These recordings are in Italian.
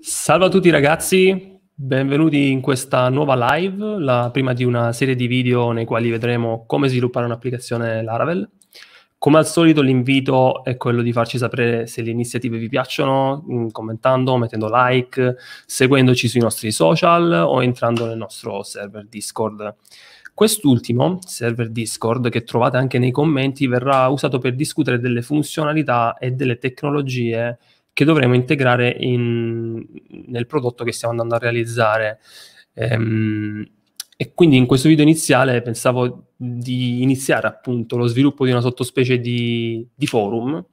Salve a tutti ragazzi, benvenuti in questa nuova live, la prima di una serie di video nei quali vedremo come sviluppare un'applicazione Laravel. Come al solito l'invito è quello di farci sapere se le iniziative vi piacciono, mm, commentando, mettendo like, seguendoci sui nostri social o entrando nel nostro server Discord. Quest'ultimo, server Discord, che trovate anche nei commenti, verrà usato per discutere delle funzionalità e delle tecnologie che dovremo integrare in, nel prodotto che stiamo andando a realizzare. Ehm, e quindi in questo video iniziale pensavo di iniziare appunto lo sviluppo di una sottospecie di, di forum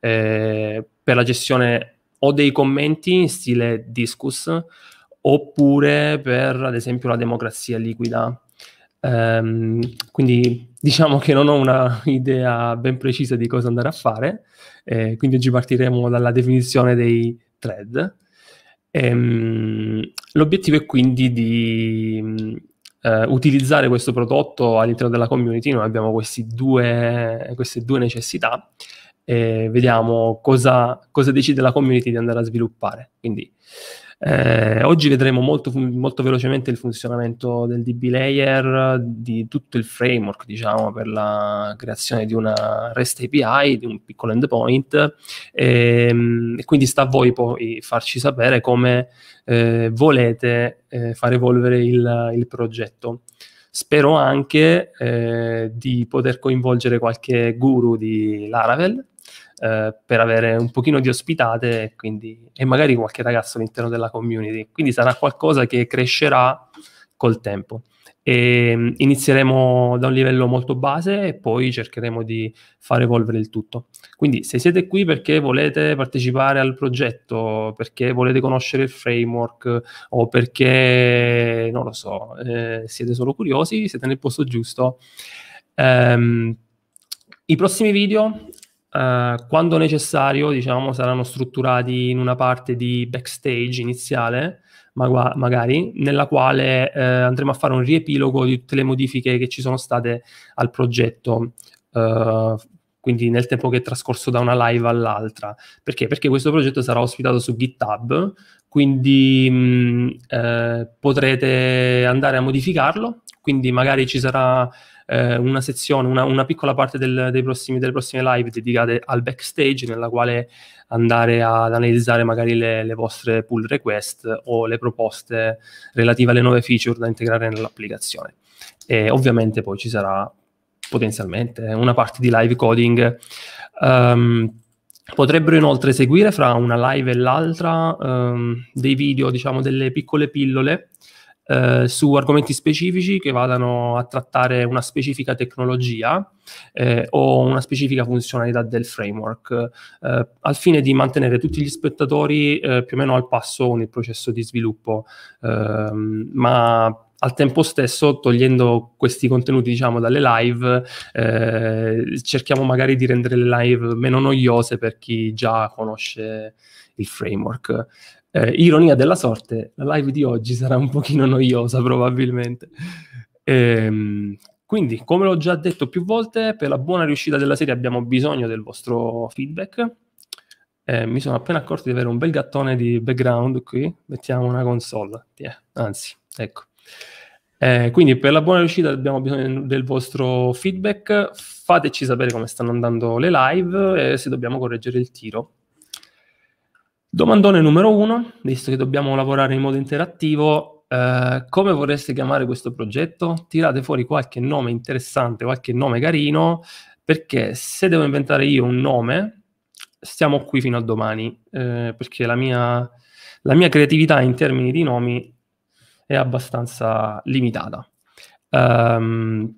eh, per la gestione o dei commenti in stile discus oppure per ad esempio la democrazia liquida. Ehm, quindi diciamo che non ho un'idea ben precisa di cosa andare a fare, eh, quindi oggi partiremo dalla definizione dei thread. Ehm, l'obiettivo è quindi di mm, eh, utilizzare questo prodotto all'interno della community, noi abbiamo due, queste due necessità e vediamo cosa, cosa decide la community di andare a sviluppare. Quindi eh, oggi vedremo molto, molto, velocemente il funzionamento del DB layer, di tutto il framework, diciamo, per la creazione di una REST API, di un piccolo endpoint. Ehm, e quindi sta a voi poi farci sapere come eh, volete eh, far evolvere il, il progetto spero anche eh, di poter coinvolgere qualche guru di Laravel eh, per avere un pochino di ospitate quindi, e magari qualche ragazzo all'interno della community. Quindi sarà qualcosa che crescerà col tempo. E ehm, inizieremo da un livello molto base e poi cercheremo di far evolvere il tutto. Quindi se siete qui perché volete partecipare al progetto, perché volete conoscere il framework o perché, non lo so, eh, siete solo curiosi, siete nel posto giusto. Um, I prossimi video eh, quando necessario, diciamo, saranno strutturati in una parte di backstage iniziale, ma- magari, nella quale uh, andremo a fare un riepilogo di tutte le modifiche che ci sono state al progetto. Uh, quindi nel tempo che è trascorso da una live all'altra. Perché? Perché questo progetto sarà ospitato su GitHub, quindi mh, mm, potrete andare a modificarlo, quindi magari ci sarà eh, una sezione, una, una piccola parte del, prossimi, delle prossime live dedicate al backstage, nella quale andare ad analizzare magari le, le, vostre pull request o le proposte relative alle nuove feature da integrare nell'applicazione. E ovviamente poi ci sarà potenzialmente una parte di live coding. Um, Potrebbero inoltre seguire fra una live e l'altra um, dei video, diciamo, delle piccole pillole eh, su argomenti specifici che vadano a trattare una specifica tecnologia eh, o una specifica funzionalità del framework, eh, al fine di mantenere tutti gli spettatori eh, più o meno al passo con il processo di sviluppo, ehm, ma al tempo stesso, togliendo questi contenuti, diciamo, dalle live, eh, cerchiamo magari di rendere le live meno noiose per chi già conosce il framework. Eh, ironia della sorte, la live di oggi sarà un pochino noiosa probabilmente. Ehm, quindi, come l'ho già detto più volte, per la buona riuscita della serie abbiamo bisogno del vostro feedback. Eh, mi sono appena accorto di avere un bel gattone di background qui. Mettiamo una console. Yeah, anzi, ecco. Eh, quindi per la buona riuscita abbiamo bisogno del vostro feedback. Fateci sapere come stanno andando le live e se dobbiamo correggere il tiro Domandone numero uno, visto che dobbiamo lavorare in modo interattivo, eh, come vorreste chiamare questo progetto? Tirate fuori qualche nome interessante, qualche nome carino, perché se devo inventare io un nome, stiamo qui fino a domani, eh, perché la mia, la mia, creatività in termini di nomi è abbastanza limitata. Um,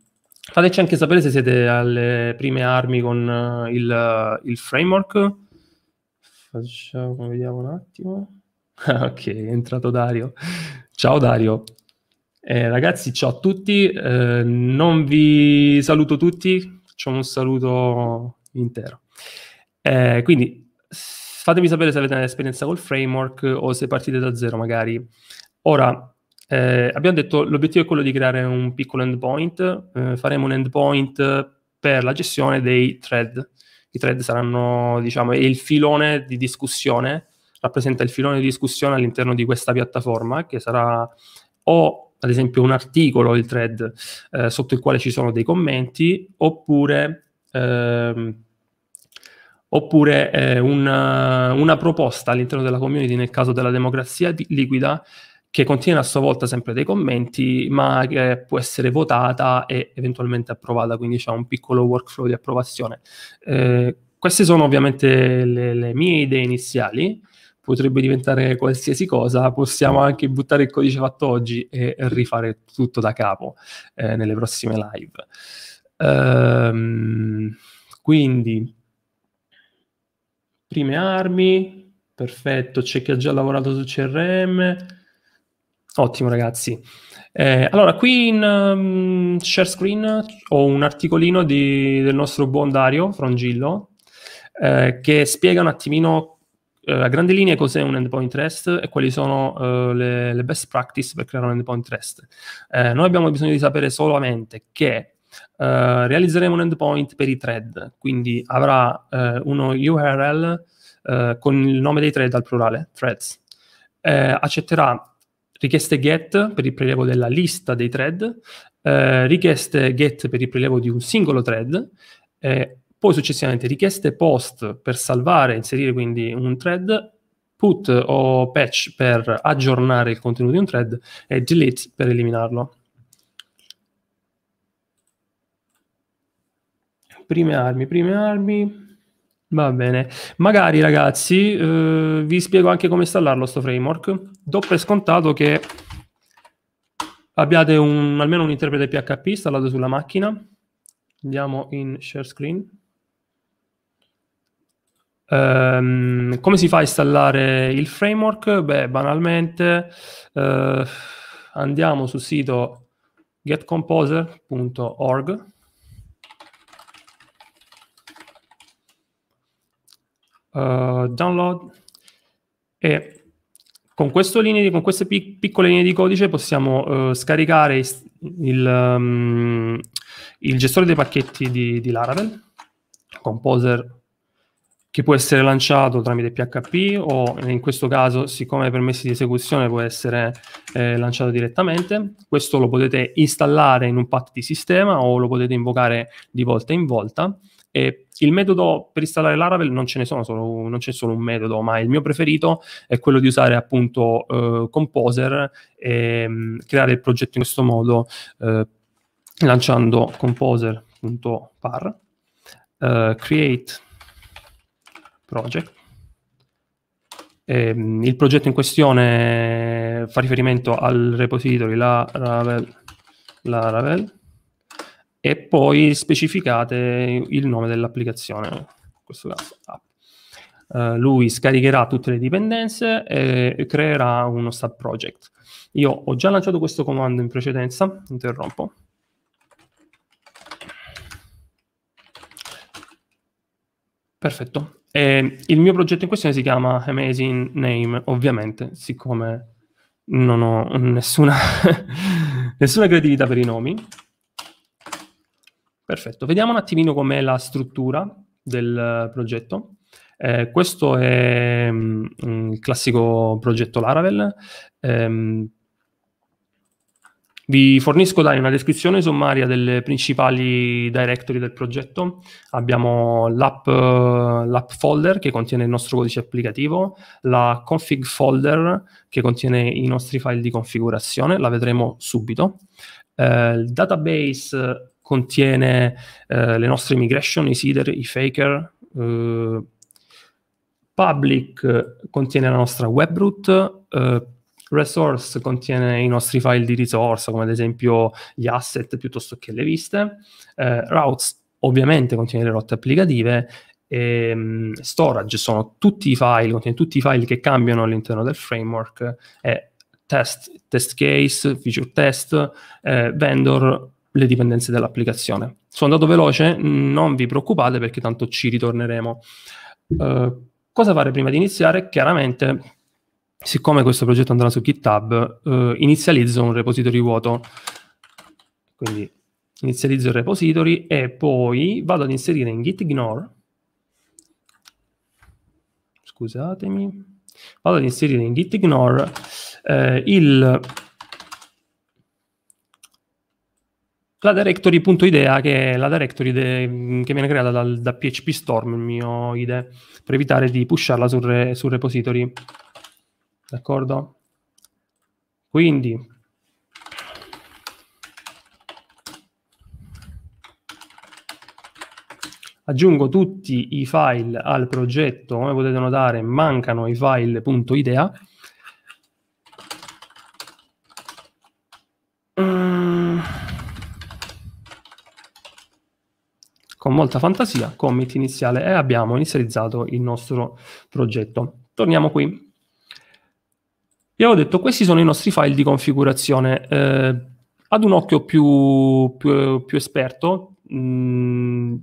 fateci anche sapere se siete alle prime armi con eh, il, il framework facciamo, vediamo un attimo. Ah, ok, è entrato Dario. Ciao Dario. Eh, ragazzi, ciao a tutti. Eh, non vi saluto tutti, facciamo un saluto intero. Eh, quindi fatemi sapere se avete un'esperienza col framework o se partite da zero magari. Ora, eh, abbiamo detto l'obiettivo è quello di creare un piccolo endpoint. Eh, faremo un endpoint per la gestione dei thread i thread saranno, diciamo, il filone di discussione rappresenta il filone di discussione all'interno di questa piattaforma che sarà o ad esempio un articolo, il thread, eh, sotto il quale ci sono dei commenti, oppure, ehm, oppure eh, una, una, proposta all'interno della community nel caso della democrazia liquida che contiene a sua volta sempre dei commenti, ma che può essere votata e eventualmente approvata, quindi c'è un piccolo workflow di approvazione. Eh, queste sono ovviamente le, le mie idee iniziali, potrebbe diventare qualsiasi cosa, possiamo anche buttare il codice fatto oggi e rifare tutto da capo eh, nelle prossime live. Ehm, quindi, prime armi, perfetto, c'è chi ha già lavorato su CRM, Ottimo ragazzi. Eh, allora, qui in um, share screen ho un articolino di, del nostro buon Dario Frangillo eh, che spiega un attimino eh, a grandi linee cos'è un endpoint REST e quali sono eh, le, le, best practice per creare un endpoint REST. Eh, noi abbiamo bisogno di sapere solamente che eh, realizzeremo un endpoint per i thread, quindi avrà uno URL con il nome dei thread al plurale, threads. accetterà richieste get per il prelievo della lista dei thread, eh, richieste get per il prelievo di un singolo thread, eh, poi successivamente richieste post per salvare e inserire quindi un thread, put o patch per aggiornare il contenuto di un thread e delete per eliminarlo. Prime armi, prime armi. Va bene, magari ragazzi eh, vi spiego anche come installarlo sto framework. Do per scontato che abbiate un, almeno un interprete PHP installato sulla macchina. Andiamo in share screen. Um, come si fa a installare il framework? Beh, banalmente eh, andiamo sul sito getcomposer.org uh, download e con, linee, con queste pic- piccole linee di codice possiamo uh, scaricare il, um, il, gestore dei pacchetti di, di Laravel, Composer che può essere lanciato tramite PHP o in questo caso, siccome permessi di esecuzione, può essere eh, lanciato direttamente. Questo lo potete installare in un path di sistema o lo potete invocare di volta in volta. E il metodo per installare Laravel non ce ne sono solo, non c'è solo un metodo, ma il mio preferito è quello di usare appunto eh, Composer e mh, mm, creare il progetto in questo modo eh, lanciando composer.par eh, create project eh, il progetto in questione fa riferimento al repository Laravel, Laravel e poi specificate il nome dell'applicazione, in questo caso app. Uh, lui scaricherà tutte le dipendenze e creerà uno sub project. Io ho già lanciato questo comando in precedenza, interrompo. Perfetto. E il mio progetto in questione si chiama Amazing Name, ovviamente, siccome non ho nessuna, nessuna creatività per i nomi. Perfetto, vediamo un attimino com'è la struttura del eh, progetto. Eh, questo è mh, mm, mm, il classico progetto Laravel. Eh, vi fornisco dai una descrizione sommaria delle principali directory del progetto. Abbiamo l'app, eh, l'app, folder che contiene il nostro codice applicativo, la config folder che contiene i nostri file di configurazione, la vedremo subito. Eh, il database contiene eh, le nostre migration, i seeder, i faker, eh, public eh, contiene la nostra webroot, eh, resource contiene i nostri file di risorsa, come ad esempio gli asset piuttosto che le viste, eh, routes ovviamente contiene le rotte applicative e mm, storage sono tutti i file, contiene tutti i file che cambiano all'interno del framework e eh, test, test case, feature test, eh, vendor, le dipendenze dell'applicazione. Sono andato veloce, non vi preoccupate perché tanto ci ritorneremo. Uh, cosa fare prima di iniziare? Chiaramente, siccome questo progetto andrà su GitHub, uh, inizializzo un repository vuoto. Quindi inizializzo il repository e poi vado ad inserire in gitignore scusatemi vado ad inserire in gitignore eh, il La directory.idea, che è la directory de, che viene creata dal, da PHP Storm, il mio IDE, per evitare di pusharla sul, re, sul repository. D'accordo? Quindi, aggiungo tutti i file al progetto, come potete notare mancano i file.idea molta fantasia, commit iniziale e abbiamo inizializzato il nostro progetto. Torniamo qui. Vi avevo detto, questi sono i nostri file di configurazione. Eh, ad un occhio più, più, più esperto, mh, mm,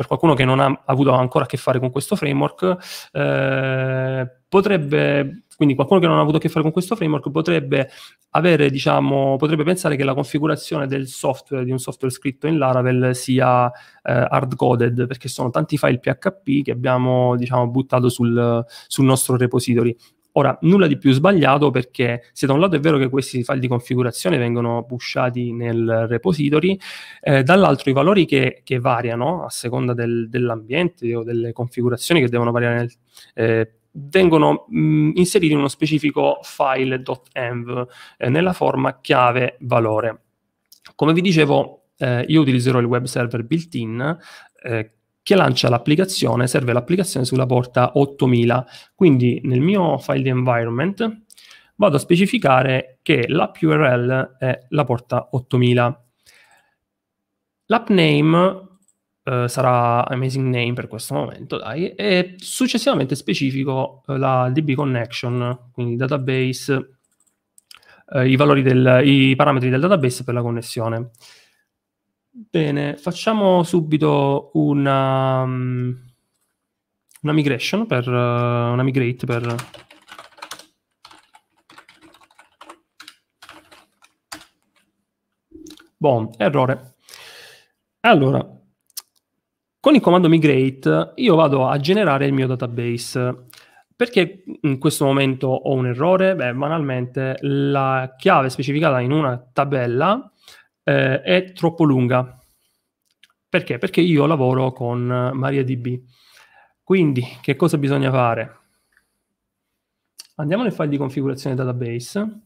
per qualcuno che non ha avuto ancora a che fare con questo framework, eh, potrebbe, quindi qualcuno che non ha avuto a che fare con questo framework potrebbe avere, diciamo, potrebbe pensare che la configurazione del software, di un software scritto in Laravel sia eh, hard-coded, perché sono tanti file PHP che abbiamo, diciamo, buttato sul, sul nostro repository. Ora, nulla di più sbagliato perché se da un lato è vero che questi file di configurazione vengono pushati nel repository, eh, dall'altro i valori che, che variano a seconda del, dell'ambiente o delle configurazioni che devono variare nel, eh, vengono mh, mm, inseriti in uno specifico file.env eh, nella forma chiave valore. Come vi dicevo, eh, io utilizzerò il web server built-in eh, che lancia l'applicazione, serve l'applicazione sulla porta 8000. Quindi nel mio file di environment vado a specificare che l'app URL è la porta 8000. L'app name eh, sarà amazing name per questo momento, dai, e successivamente specifico eh, la DB connection, quindi database, eh, i, del, i parametri del database per la connessione. Bene, facciamo subito una, mm, una migration per eh, una migrate per Boh, errore. Allora, con il comando migrate io vado a generare il mio database. Perché in questo momento ho un errore? Beh, banalmente la chiave specificata in una tabella eh, è troppo lunga. Perché? Perché io lavoro con eh, MariaDB. Quindi, che cosa bisogna fare? Andiamo nel file di configurazione database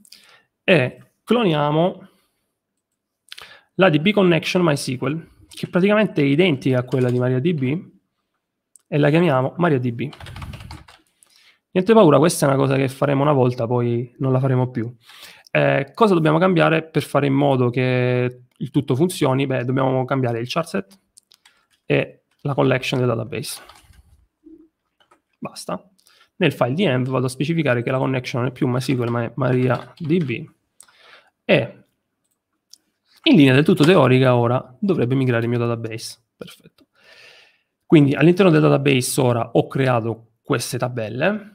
e cloniamo la DB Connection MySQL, che praticamente è identica a quella di MariaDB, e la chiamiamo MariaDB. Niente paura, questa è una cosa che faremo una volta, poi non la faremo più. Eh, cosa dobbiamo cambiare per fare in modo che il tutto funzioni? Beh, dobbiamo cambiare il charset e la collection del database. Basta. Nel file di env vado a specificare che la connection non è più MySQL ma è MariaDB e in linea del tutto teorica ora dovrebbe migrare il mio database. Perfetto. Quindi all'interno del database ora ho creato queste tabelle.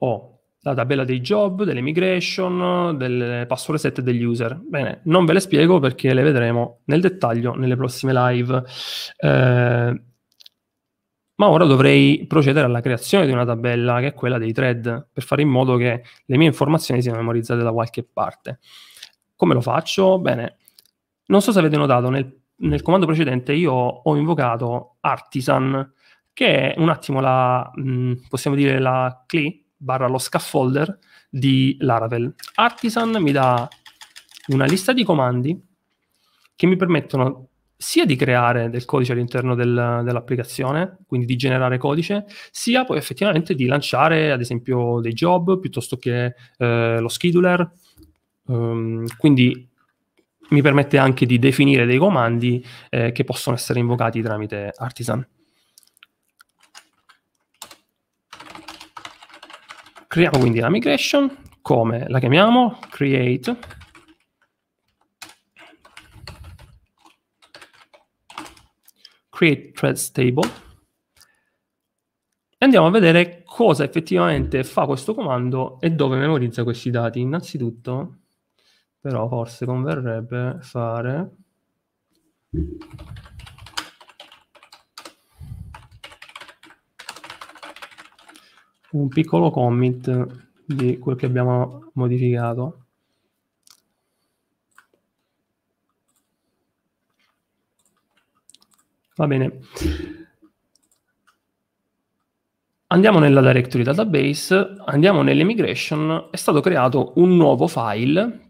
Ho la tabella dei job, delle migration, delle password set e degli user. Bene, non ve le spiego perché le vedremo nel dettaglio nelle prossime live. Eh, ma ora dovrei procedere alla creazione di una tabella che è quella dei thread, per fare in modo che le mie informazioni siano memorizzate da qualche parte. Come lo faccio? Bene, non so se avete notato, nel, nel comando precedente io ho invocato artisan, che è un attimo la, mh, mm, possiamo dire, la CLI, barra lo scaffolder di Laravel. Artisan mi dà una lista di comandi che mi permettono sia di creare del codice all'interno del, dell'applicazione, quindi di generare codice, sia poi effettivamente di lanciare ad esempio dei job piuttosto che eh, lo scheduler. Um, quindi mi permette anche di definire dei comandi eh, che possono essere invocati tramite Artisan. Creiamo quindi la migration, come la chiamiamo? Create create threads table e andiamo a vedere cosa effettivamente fa questo comando e dove memorizza questi dati. Innanzitutto, però forse converrebbe fare un piccolo commit di quel che abbiamo modificato. Va bene. Andiamo nella directory database, andiamo nelle migration, è stato creato un nuovo file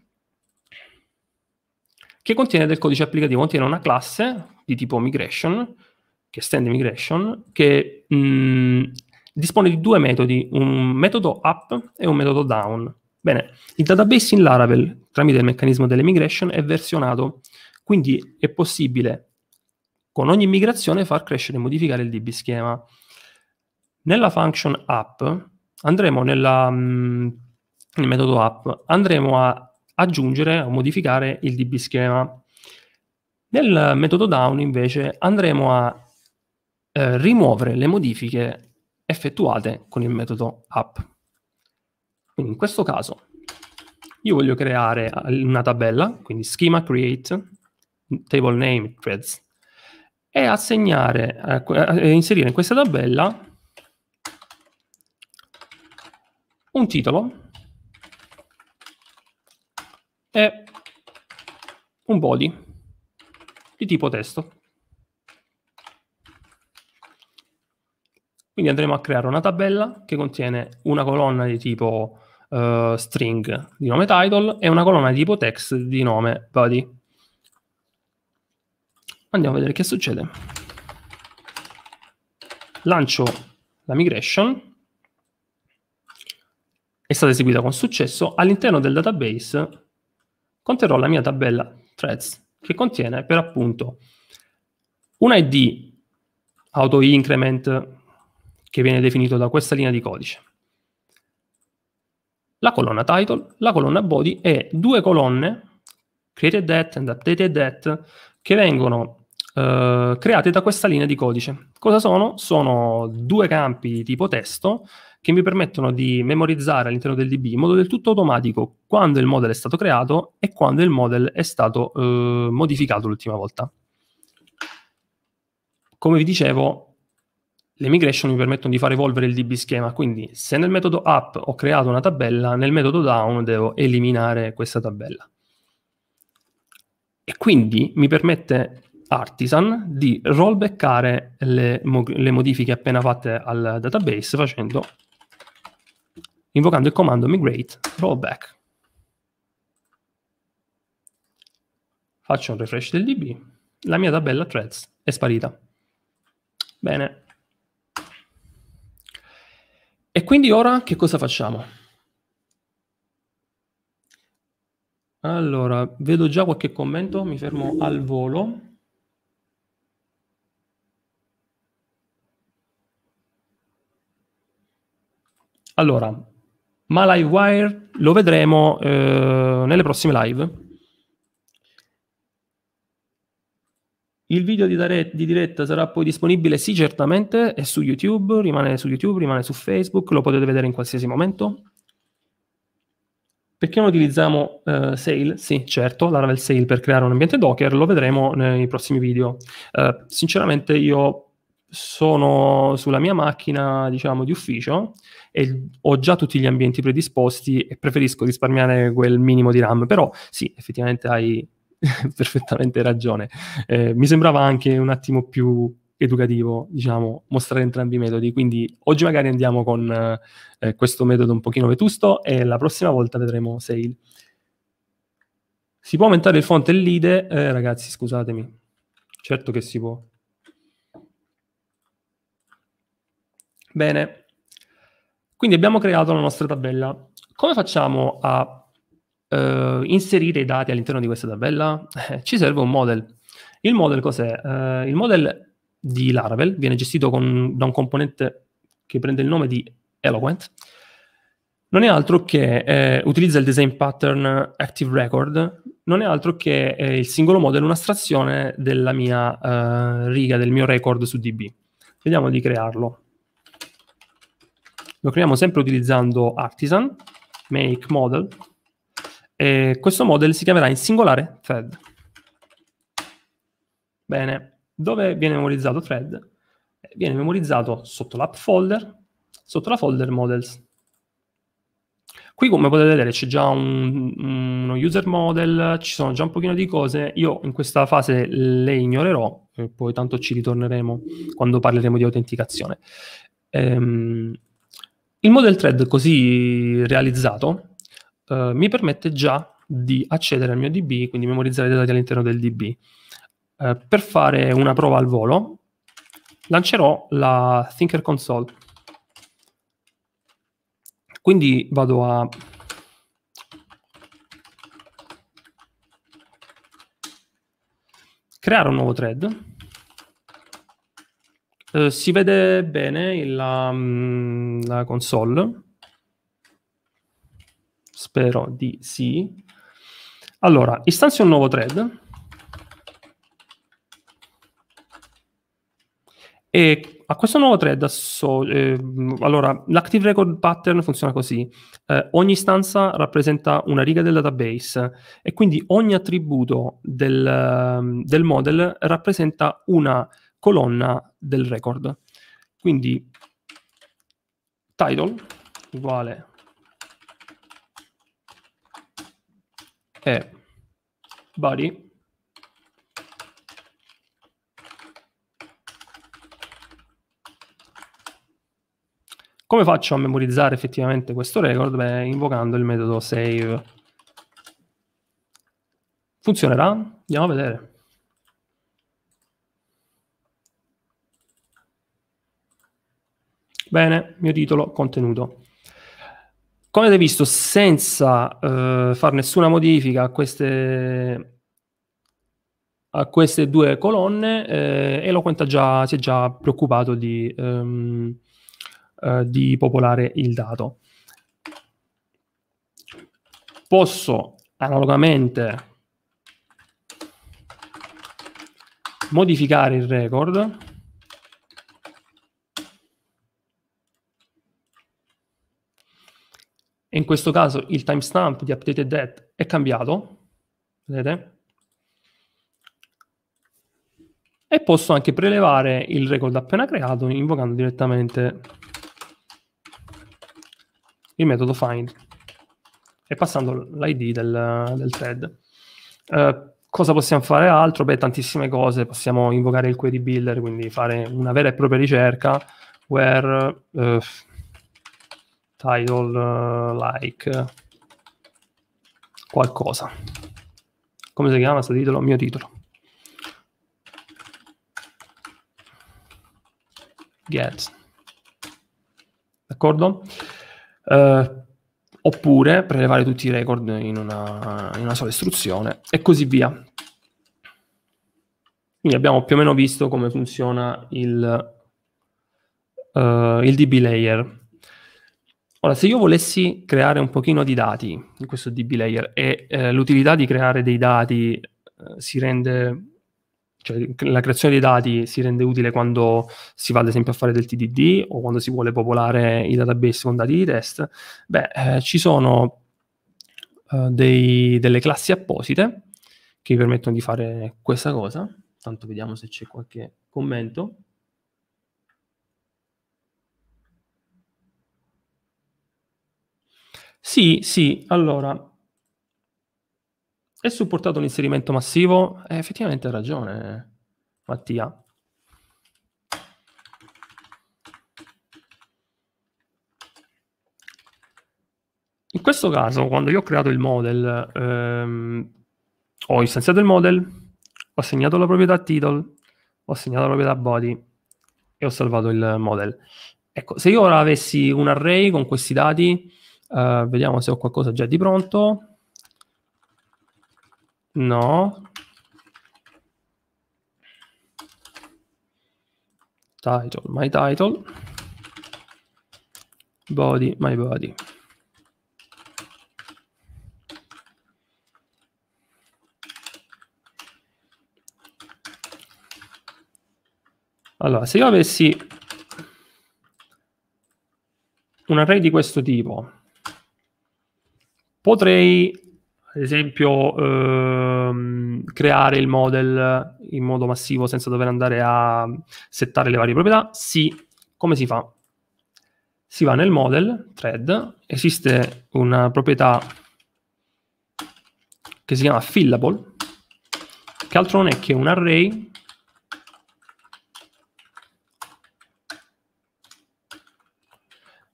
che contiene del codice applicativo, contiene una classe di tipo migration, che è stand migration, che mh, mm, dispone di due metodi, un metodo up e un metodo down. Bene, il database in Laravel, tramite il meccanismo delle migration, è versionato, quindi è possibile con ogni migrazione far crescere e modificare il DB schema. Nella function up andremo nella, mh, mm, nel metodo up, andremo a aggiungere o modificare il DB schema. Nel metodo down invece andremo a eh, rimuovere le modifiche effettuate con il metodo app. Quindi in questo caso io voglio creare una tabella, quindi schema create, table name threads, e assegnare, ecco, eh, inserire in questa tabella un titolo e un body di tipo testo. Quindi andremo a creare una tabella che contiene una colonna di tipo uh, string di nome title e una colonna di tipo text di nome body. Andiamo a vedere che succede. Lancio la migration. È stata eseguita con successo. All'interno del database conterrò la mia tabella threads che contiene per appunto un ID auto increment che viene definito da questa linea di codice. La colonna title, la colonna body e due colonne, created at and updated at, che vengono eh, create da questa linea di codice. Cosa sono? Sono due campi di tipo testo che mi permettono di memorizzare all'interno del DB in modo del tutto automatico quando il model è stato creato e quando il model è stato eh, modificato l'ultima volta. Come vi dicevo, le migration mi permettono di far evolvere il DB schema, quindi se nel metodo up ho creato una tabella, nel metodo down devo eliminare questa tabella. E quindi mi permette Artisan di rollbackare le, mo- le modifiche appena fatte al database facendo, invocando il comando migrate rollback. Faccio un refresh del DB, la mia tabella threads è sparita. Bene, e quindi ora che cosa facciamo? Allora, vedo già qualche commento, mi fermo al volo. Allora, ma wire lo vedremo eh, nelle prossime live Il video di, dare- di, diretta sarà poi disponibile, sì, certamente, è su YouTube, rimane su YouTube, rimane su Facebook, lo potete vedere in qualsiasi momento. Perché non utilizziamo eh, Sale? Sì, certo, Laravel Ravel Sale per creare un ambiente Docker, lo vedremo nei prossimi video. Eh, sinceramente io sono sulla mia macchina, diciamo, di ufficio e ho già tutti gli ambienti predisposti e preferisco risparmiare quel minimo di RAM, però sì, effettivamente hai perfettamente ragione. Eh, mi sembrava anche un attimo più educativo, diciamo, mostrare entrambi i metodi. Quindi oggi magari andiamo con eh, questo metodo un pochino vetusto e la prossima volta vedremo Sail. Si può aumentare il font e l'ide? Eh, ragazzi, scusatemi. Certo che si può. Bene. Quindi abbiamo creato la nostra tabella. Come facciamo a eh, inserire i dati all'interno di questa tabella? Eh, ci serve un model. Il model cos'è? Eh, il model di Laravel viene gestito con, da un componente che prende il nome di Eloquent. Non è altro che eh, utilizza il design pattern active record, non è altro che eh, il singolo model, un'astrazione della mia eh, riga, del mio record su DB. Vediamo di crearlo lo creiamo sempre utilizzando artisan make model e questo model si chiamerà in singolare thread. Bene, dove viene memorizzato thread? Eh, viene memorizzato sotto l'app folder, sotto la folder models. Qui come potete vedere c'è già un, uno user model, ci sono già un pochino di cose, io in questa fase le ignorerò, e poi tanto ci ritorneremo quando parleremo di autenticazione. Ehm, il model thread così realizzato eh, mi permette già di accedere al mio DB, quindi memorizzare i dati all'interno del DB. Eh, per fare una prova al volo, lancerò la Thinker Console. Quindi vado a creare un nuovo thread. Eh, si vede bene la, mm, la console Spero di sì. Allora, istanzio un nuovo thread. E a questo nuovo thread, so, eh, allora, l'active record pattern funziona così. Eh, ogni istanza rappresenta una riga del database e quindi ogni attributo del, ehm, del model rappresenta una colonna del record. Quindi title uguale è eh, body Come faccio a memorizzare effettivamente questo record? Beh, invocando il metodo save. Funzionerà? Andiamo a vedere. Bene, mio titolo contenuto come avete visto, senza eh, fare nessuna modifica a queste, a queste due colonne, eh, Eloquent già, si è già preoccupato di, ehm, eh, di, popolare il dato. Posso analogamente modificare il record e in questo caso il timestamp di updated date è cambiato, vedete? E posso anche prelevare il record appena creato invocando direttamente il metodo find e passando l'id del, del thread. Uh, cosa possiamo fare altro? Beh, tantissime cose. Possiamo invocare il query builder, quindi fare una vera e propria ricerca where... Uh, title eh, like qualcosa. Come si chiama questo titolo? Mio titolo. Get. D'accordo? Uh, oppure prelevare tutti i record in una, in una sola istruzione e così via. Quindi abbiamo più o meno visto come funziona il, uh, il DB layer. Ora, se io volessi creare un pochino di dati in questo DB layer e eh, l'utilità di creare dei dati eh, si rende, cioè la creazione dei dati si rende utile quando si va ad esempio a fare del TDD o quando si vuole popolare i database con dati di test, beh, eh, ci sono eh, dei, delle classi apposite che vi permettono di fare questa cosa. Tanto vediamo se c'è qualche commento. Sì, sì, allora è supportato un inserimento massivo? Eh, effettivamente ha ragione Mattia. In questo caso, quando io ho creato il model, ehm, ho istanziato il model, ho segnato la proprietà title, ho segnato la proprietà body e ho salvato il model. Ecco, se io ora avessi un array con questi dati, Uh, vediamo se ho qualcosa già di pronto. No. Title, my title. Body, my body. Allora, se io avessi un array di questo tipo, Potrei ad esempio ehm, creare il model in modo massivo senza dover andare a settare le varie proprietà? Sì. Come si fa? Si va nel model thread, esiste una proprietà che si chiama fillable, che altro non è che un array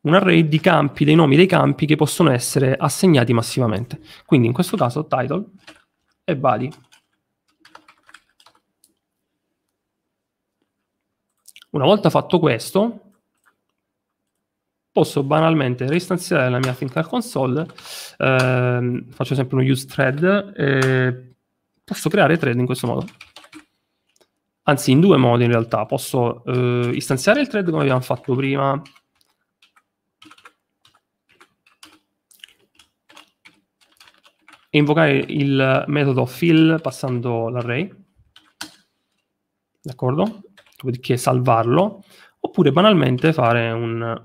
un array di campi, dei nomi dei campi che possono essere assegnati massivamente. Quindi in questo caso title e body. Una volta fatto questo, posso banalmente reistanziare la mia ThinkCar console, ehm, faccio sempre uno use thread, eh, posso creare thread in questo modo. Anzi, in due modi in realtà. Posso eh, istanziare il thread come abbiamo fatto prima, e invocare il metodo fill passando l'array, d'accordo? Dopodiché salvarlo, oppure banalmente fare un,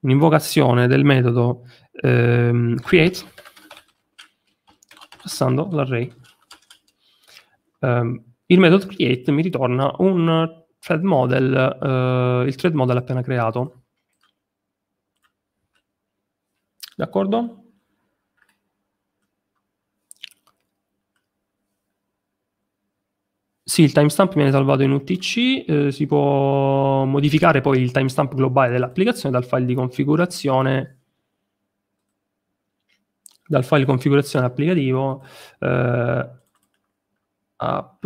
un'invocazione del metodo ehm, create passando l'array. Um, il metodo create mi ritorna un thread model, uh, il thread model appena creato. D'accordo? Sì, il timestamp viene salvato in UTC, eh, si può modificare poi il timestamp globale dell'applicazione dal file di configurazione dal file configurazione applicativo eh, app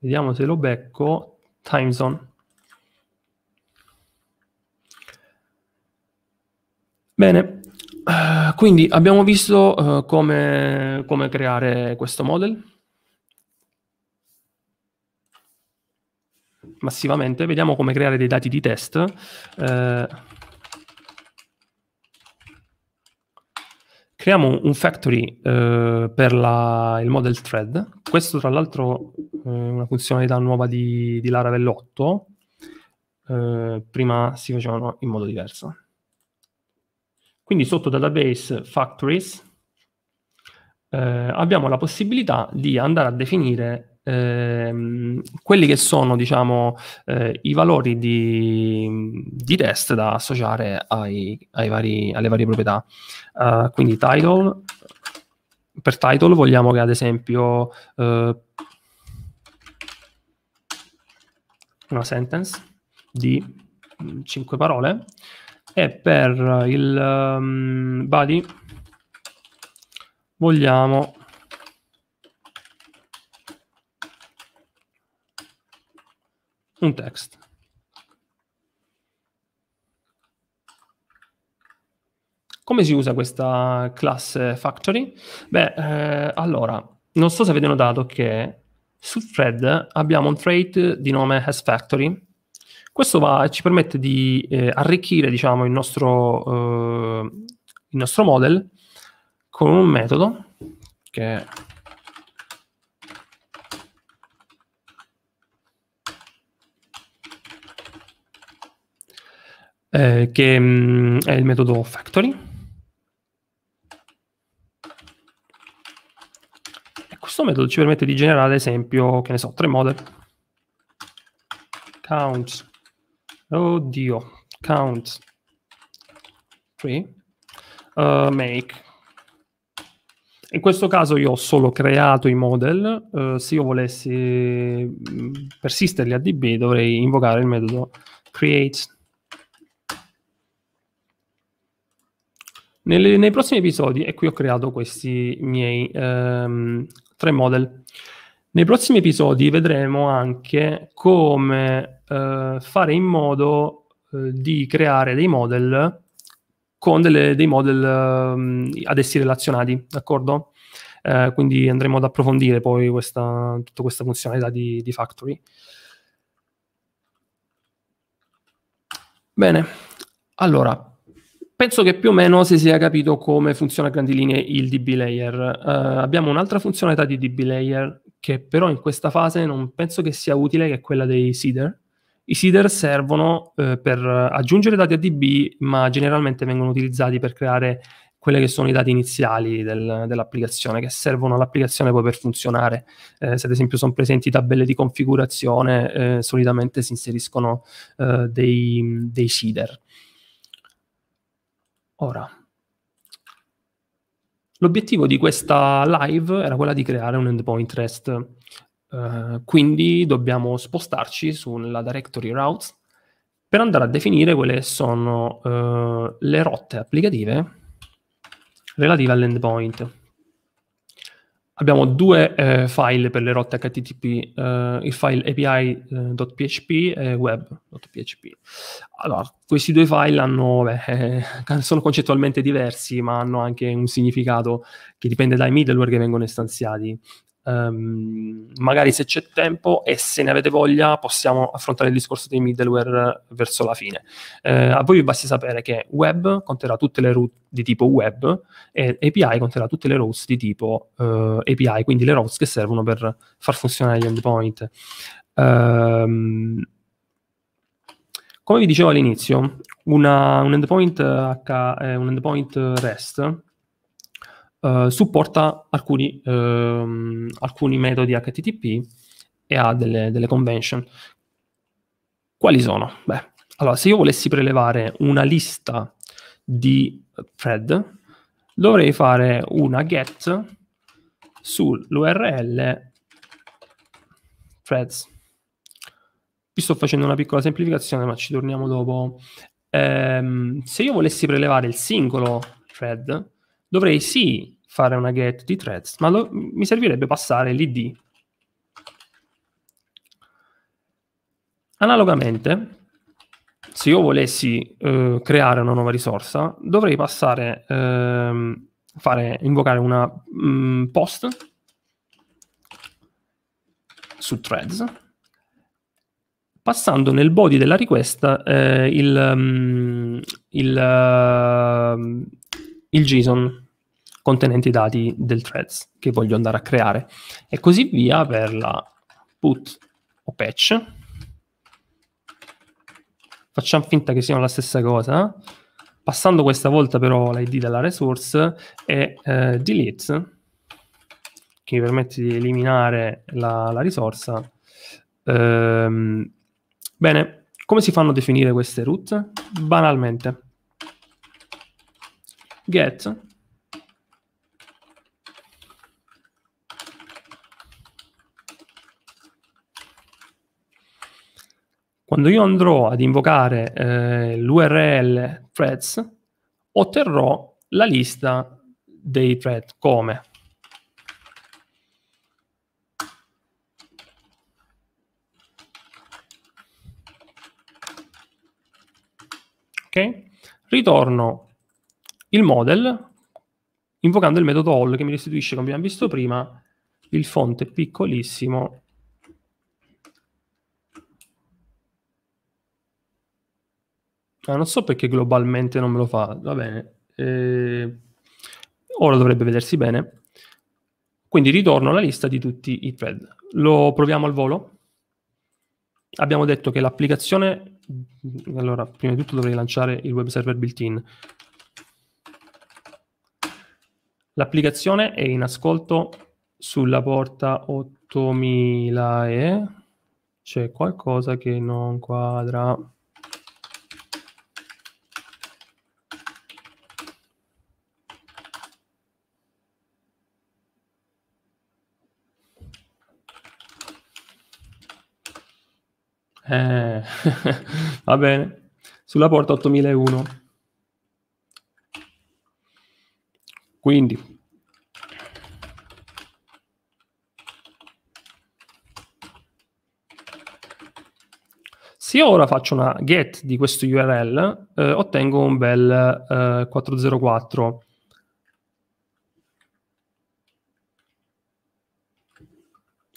vediamo se lo becco timezone bene eh, quindi abbiamo visto eh, come, come creare questo model massivamente, vediamo come creare dei dati di test. Eh, creiamo un factory eh, per la, il model thread. Questo, tra l'altro, è una funzionalità nuova di, di Laravel 8. Eh, prima si facevano in modo diverso. Quindi sotto database factories eh, abbiamo la possibilità di andare a definire ehm, quelli che sono diciamo, eh, i valori di, di, test da associare ai, ai vari, alle varie proprietà. Uh, quindi title, per title vogliamo che ad esempio eh, una sentence di 5 parole e per il um, body vogliamo un text. Come si usa questa classe factory? Beh, eh, allora, non so se avete notato che su thread abbiamo un trait di nome hasFactory. Questo va, ci permette di eh, arricchire diciamo, il, nostro, eh, il nostro model con un metodo che Eh, che mh, mm, è il metodo factory. E questo metodo ci permette di generare, ad esempio, che ne so, tre model. Count, oddio, oh, count, tree, uh, make. In questo caso io ho solo creato i model, uh, se io volessi mm, persisterli a DB dovrei invocare il metodo create Nelle, nei prossimi episodi, e qui ho creato questi miei ehm, tre model, nei prossimi episodi vedremo anche come eh, fare in modo eh, di creare dei model con delle, dei model eh, ad essi relazionati, d'accordo? Eh, quindi andremo ad approfondire poi questa, tutta questa funzionalità di, di Factory. Bene, allora penso che più o meno si sia capito come funziona a grandi linee il DB layer. Uh, abbiamo un'altra funzionalità di DB layer che però in questa fase non penso che sia utile, che è quella dei seeder. I seeder servono uh, per aggiungere dati a DB, ma generalmente vengono utilizzati per creare quelli che sono i dati iniziali del, dell'applicazione, che servono all'applicazione poi per funzionare. Eh, se ad esempio sono presenti tabelle di configurazione, eh, solitamente si inseriscono eh, dei, dei seeder. Ora, l'obiettivo di questa live era quella di creare un endpoint REST, eh, quindi dobbiamo spostarci sulla directory routes per andare a definire quelle che sono eh, le rotte applicative relative all'endpoint abbiamo due eh, file per le rotte HTTP, eh, il file api.php eh, e web.php. Allora, questi due file hanno, beh, sono concettualmente diversi, ma hanno anche un significato che dipende dai middleware che vengono istanziati. Um, magari se c'è tempo e se ne avete voglia possiamo affrontare il discorso dei middleware verso la fine. Uh, a voi vi basti sapere che web conterrà tutte le root di tipo web e API conterrà tutte le routes di tipo uh, eh, API, quindi le routes che servono per far funzionare gli endpoint. Um, come vi dicevo all'inizio, una, un, endpoint H, eh, un endpoint REST eh, supporta alcuni, ehm, alcuni, metodi HTTP e ha delle, delle convention. Quali sono? Beh, allora, se io volessi prelevare una lista di thread, dovrei fare una get sull'URL threads. Vi sto facendo una piccola semplificazione, ma ci torniamo dopo. Ehm, se io volessi prelevare il singolo thread, dovrei sì fare una get di threads, ma lo, mi servirebbe passare l'id. Analogamente, se io volessi eh, creare una nuova risorsa, dovrei passare, eh, fare, invocare una mh, mm, post su threads, passando nel body della request eh, il, um, il, uh, il JSON contenenti i dati del threads che voglio andare a creare e così via per la put o patch. Facciamo finta che siano la stessa cosa, passando questa volta però l'id della resource e eh, delete che mi permette di eliminare la, la risorsa. Ehm, bene, come si fanno a definire queste root? Banalmente. Get Quando io andrò ad invocare eh, l'URL threads, otterrò la lista dei thread come Ok? Ritorno il model invocando il metodo all che mi restituisce, come abbiamo visto prima, il fonte piccolissimo Ah, non so perché globalmente non me lo fa, va bene. Eh, ora dovrebbe vedersi bene. Quindi ritorno alla lista di tutti i thread. Lo proviamo al volo? Abbiamo detto che l'applicazione... Allora, prima di tutto dovrei lanciare il web server built-in. L'applicazione è in ascolto sulla porta 8000 e... Eh? C'è qualcosa che non quadra... Eh, va bene. Sulla porta 8001. Quindi Se io ora faccio una get di questo URL, eh, ottengo un bel eh, 404.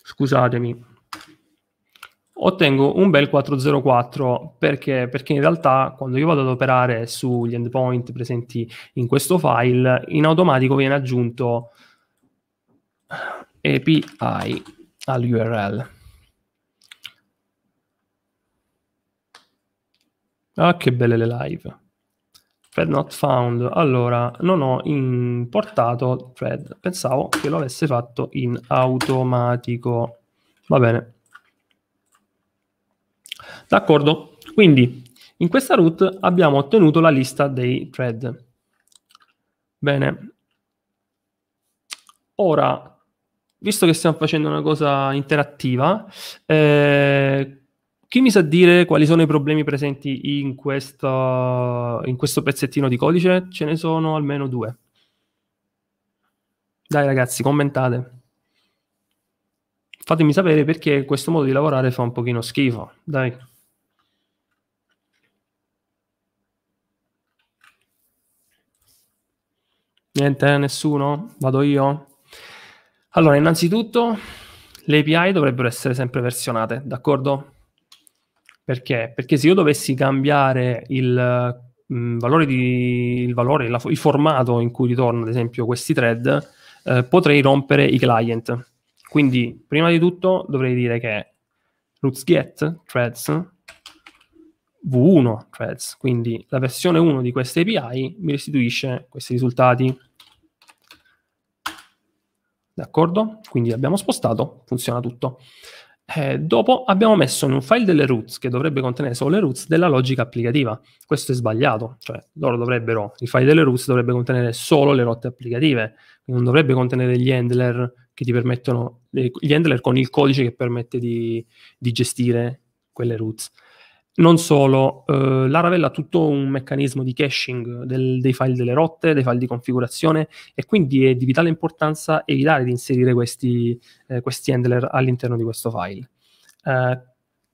Scusatemi ottengo un bel 404 perché, perché in realtà quando io vado ad operare sugli endpoint presenti in questo file, in automatico viene aggiunto API all'URL. Ah, che belle le live. Thread not found. Allora, non ho importato thread. Pensavo che lo avesse fatto in automatico. Va bene. D'accordo? Quindi in questa root abbiamo ottenuto la lista dei thread. Bene. Ora, visto che stiamo facendo una cosa interattiva, eh, chi mi sa dire quali sono i problemi presenti in, questa, in questo pezzettino di codice? Ce ne sono almeno due. Dai ragazzi, commentate fatemi sapere perché questo modo di lavorare fa un pochino schifo. Dai. Niente, eh, nessuno? Vado io? Allora, innanzitutto le API dovrebbero essere sempre versionate, d'accordo? Perché? Perché se io dovessi cambiare il mh, mm, valore, di, il, valore la, il, formato in cui ritorno, ad esempio, questi thread, eh, potrei rompere i client. Quindi, prima di tutto, dovrei dire che roots get threads v1 threads, quindi la versione 1 di questa API mi restituisce questi risultati. D'accordo? Quindi abbiamo spostato, funziona tutto. Eh, dopo abbiamo messo in un file delle roots, che dovrebbe contenere solo le roots, della logica applicativa. Questo è sbagliato, cioè loro dovrebbero, il file delle roots dovrebbe contenere solo le rotte applicative, non dovrebbe contenere gli handler che ti permettono, gli handler con il codice che permette di, di gestire quelle roots. Non solo, eh, Laravel ha tutto un meccanismo di caching del, dei file delle rotte, dei file di configurazione e quindi è di vitale importanza evitare di inserire questi, eh, questi handler all'interno di questo file. Eh,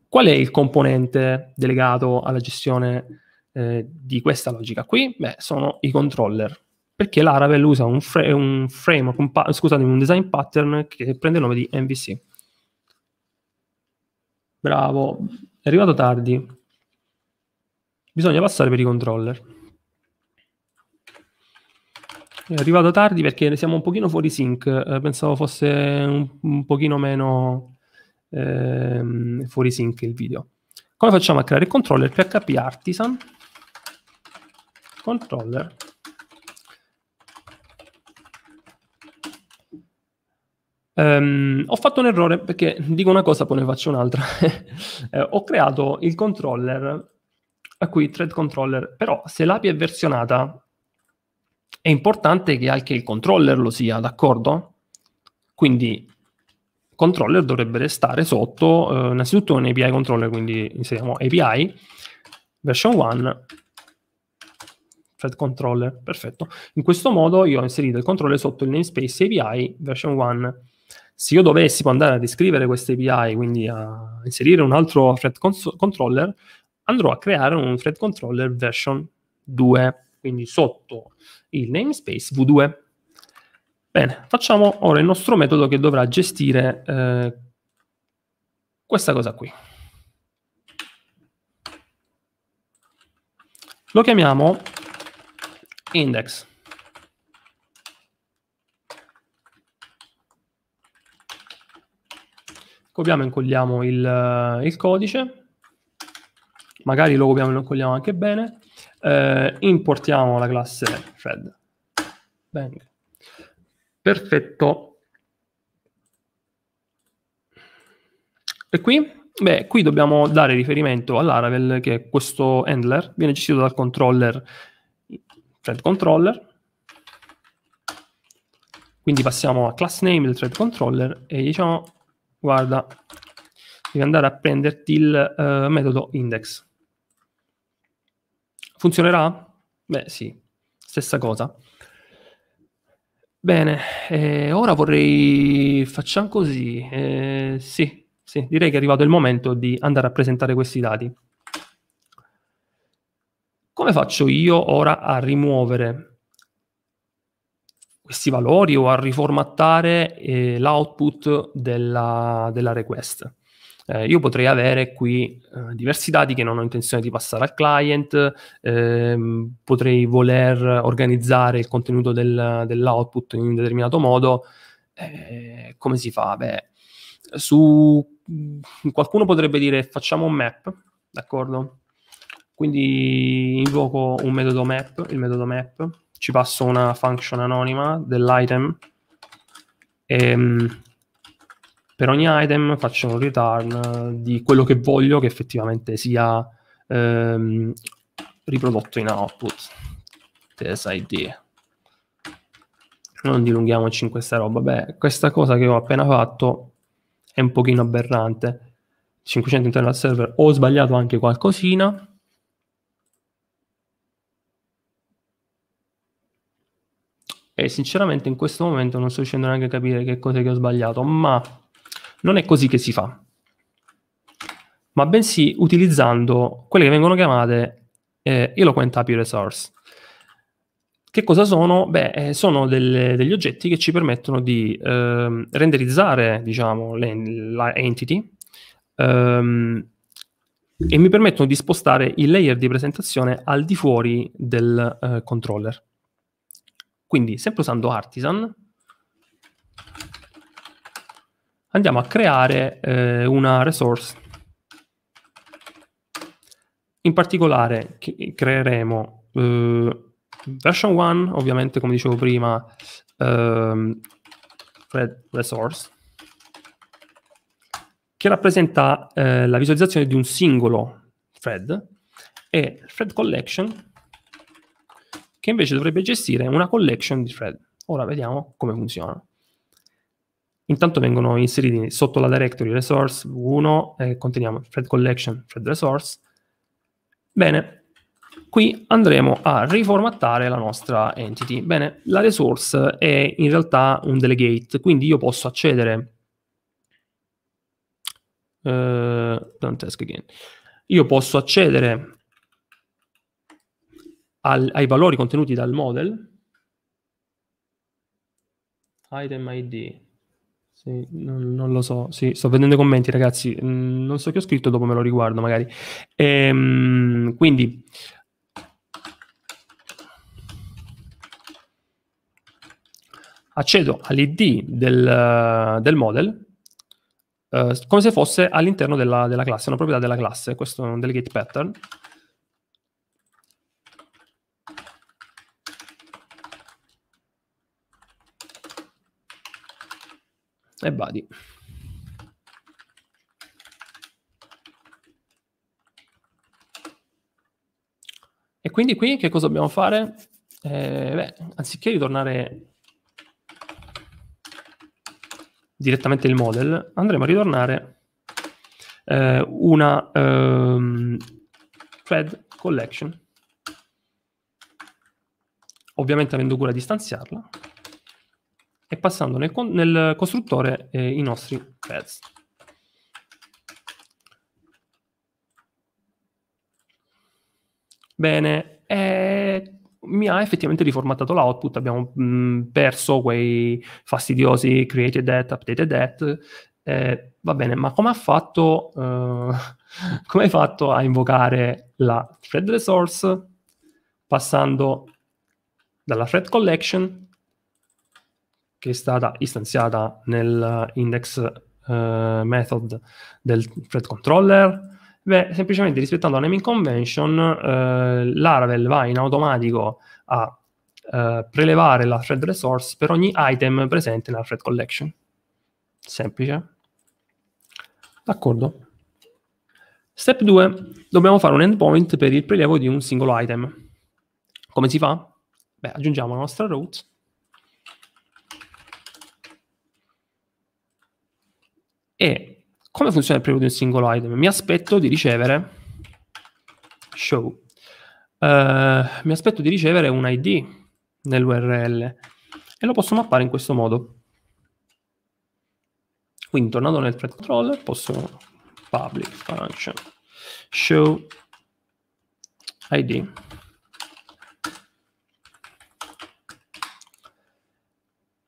qual è il componente delegato alla gestione eh, di questa logica qui? Beh, sono i controller, perché Laravel usa un, fra- un framework, un pa- scusate, un design pattern che prende il nome di MVC. Bravo, è arrivato tardi. Bisogna passare per i controller. È arrivato tardi perché ne siamo un pochino fuori sync. Eh, pensavo fosse un, un pochino meno ehm, fuori sync il video. Come facciamo a creare il controller? PHP artisan controller Um, ho fatto un errore perché dico una cosa, poi ne faccio un'altra. eh, ho creato il controller a cui thread controller, però se l'API è versionata è importante che anche il controller lo sia, d'accordo? Quindi controller dovrebbe restare sotto eh, innanzitutto un API controller, quindi inseriamo API version 1 thread controller, perfetto. In questo modo io ho inserito il controller sotto il namespace API version 1 se io dovessi andare a riscrivere questa API, quindi a inserire un altro thread cons- controller, andrò a creare un thread controller version 2, quindi sotto il namespace v2. Bene, facciamo ora il nostro metodo che dovrà gestire eh, questa cosa qui. Lo chiamiamo index. copiamo e incolliamo il, eh, il codice, magari lo copiamo e lo incolliamo anche bene, eh, importiamo la classe thread. Bang. Perfetto. E qui? Beh, qui dobbiamo dare riferimento all'Aravel che è questo handler viene gestito dal controller thread controller. Quindi passiamo a class name del thread controller e diciamo guarda, devi andare a prenderti il uh, metodo index. Funzionerà? Beh sì, stessa cosa. Bene, eh, ora vorrei... facciamo così. Eh, sì, sì, direi che è arrivato il momento di andare a presentare questi dati. Come faccio io ora a rimuovere questi valori o a riformattare eh, l'output della, della request. Eh, io potrei avere qui eh, diversi dati che non ho intenzione di passare al client, ehm, potrei voler organizzare il contenuto del, dell'output in un determinato modo. Eh, come si fa? Beh, su, mm, qualcuno potrebbe dire facciamo un map, d'accordo? Quindi invoco un metodo map, il metodo map, ci passo una function anonima dell'item e ehm, per ogni item faccio un return di quello che voglio che effettivamente sia ehm, riprodotto in output test non dilunghiamoci in questa roba beh questa cosa che ho appena fatto è un pochino aberrante 500 internal server ho sbagliato anche qualcosina e sinceramente in questo momento non sto riuscendo neanche a capire che cosa che ho sbagliato, ma non è così che si fa, ma bensì utilizzando quelle che vengono chiamate eh, eloquent API resource. Che cosa sono? Beh, eh, sono delle, degli oggetti che ci permettono di eh, renderizzare, diciamo, le, ehm, e mi permettono di spostare il layer di presentazione al di fuori del eh, controller. Quindi, sempre usando artisan, andiamo a creare eh, una resource. In particolare creeremo eh, version 1, ovviamente come dicevo prima, ehm, resource, che rappresenta eh, la visualizzazione di un singolo thread e thread collection che invece dovrebbe gestire una collection di thread. Ora vediamo come funziona. Intanto vengono inseriti sotto la directory resource 1, eh, conteniamo thread collection, thread resource. Bene, qui andremo a riformattare la nostra entity. Bene, la resource è in realtà un delegate, quindi io posso accedere... Uh, eh, don't ask again. Io posso accedere al, ai valori contenuti dal model item ID sì, non, non, lo so, sì, sto vedendo i commenti ragazzi, mm, non so che ho scritto, dopo me lo riguardo magari. Ehm, quindi, accedo all'id del, del model eh, come se fosse all'interno della, della, classe, una proprietà della classe, questo è un delegate pattern. e Badi. E quindi qui che cosa dobbiamo fare? Eh, beh, anziché ritornare direttamente il model, andremo a ritornare eh, una um, thread collection, ovviamente avendo cura di stanziarla, e passando nel, nel costruttore eh, i nostri pezzi. Bene, eh, mi ha effettivamente riformattato l'output, abbiamo mh, mm, perso quei fastidiosi created that, updated that, eh, va bene, ma come ha fatto, eh, come hai fatto a invocare la thread resource passando dalla thread collection che è stata istanziata nell'index eh, eh, method del thread controller? Beh, semplicemente rispettando la naming convention, eh, Laravel va in automatico a eh, prelevare la thread resource per ogni item presente nella thread collection. Semplice. D'accordo. Step 2. Dobbiamo fare un endpoint per il prelievo di un singolo item. Come si fa? Beh, aggiungiamo la nostra route E come funziona il preview di un singolo item? Mi aspetto di ricevere show. Uh, mi aspetto di ricevere un ID nell'URL e lo posso mappare in questo modo. Quindi tornando nel thread controller posso public function show ID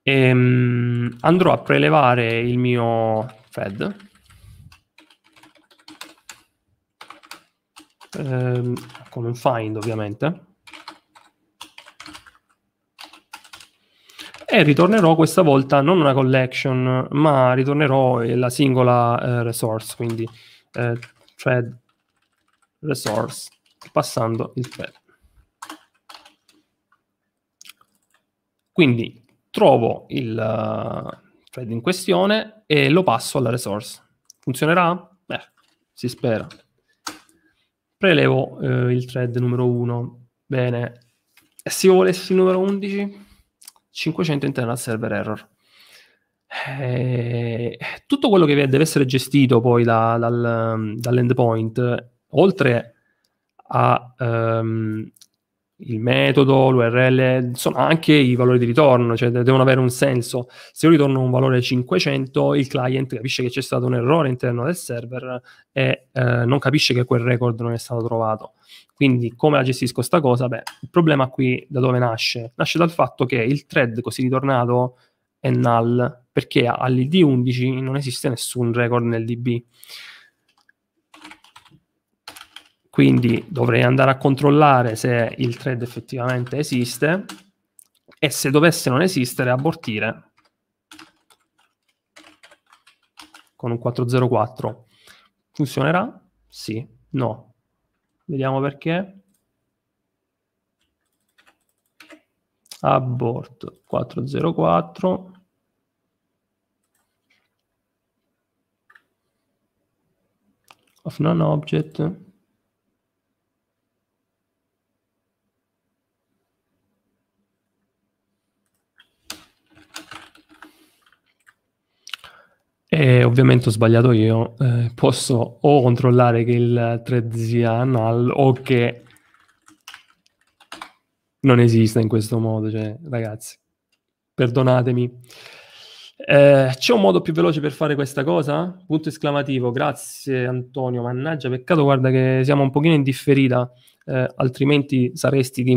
e, um, andrò a prelevare il mio Fed. Ehm, con un find ovviamente. E ritornerò questa volta non una collection, ma ritornerò la singola eh, resource, quindi eh, thread resource passando il thread. Quindi trovo il, thread in questione e lo passo alla resource. Funzionerà? Beh, si spera. Prelevo eh, il thread numero 1. Bene. E eh, se io volessi il numero 11? 500 internal server error. Eh, tutto quello che deve essere gestito poi da, dal, dall'endpoint, oltre a um, il metodo, l'URL, insomma anche i valori di ritorno, cioè devono avere un senso. Se io ritorno un valore 500, il client capisce che c'è stato un errore all'interno del server e eh, non capisce che quel record non è stato trovato. Quindi come la gestisco sta cosa? Beh, il problema qui da dove nasce? Nasce dal fatto che il thread così ritornato è null, perché all'ID 11 non esiste nessun record nel DB quindi dovrei andare a controllare se il thread effettivamente esiste e se dovesse non esistere abortire con un 404 funzionerà? sì, no vediamo perché abort 404 of non object E ovviamente ho sbagliato io, eh, posso o controllare che il thread sia null o che non esista in questo modo, cioè ragazzi, perdonatemi. Eh, c'è un modo più veloce per fare questa cosa? Punto esclamativo, grazie Antonio, mannaggia, peccato guarda che siamo un pochino in differita, eh, altrimenti saresti di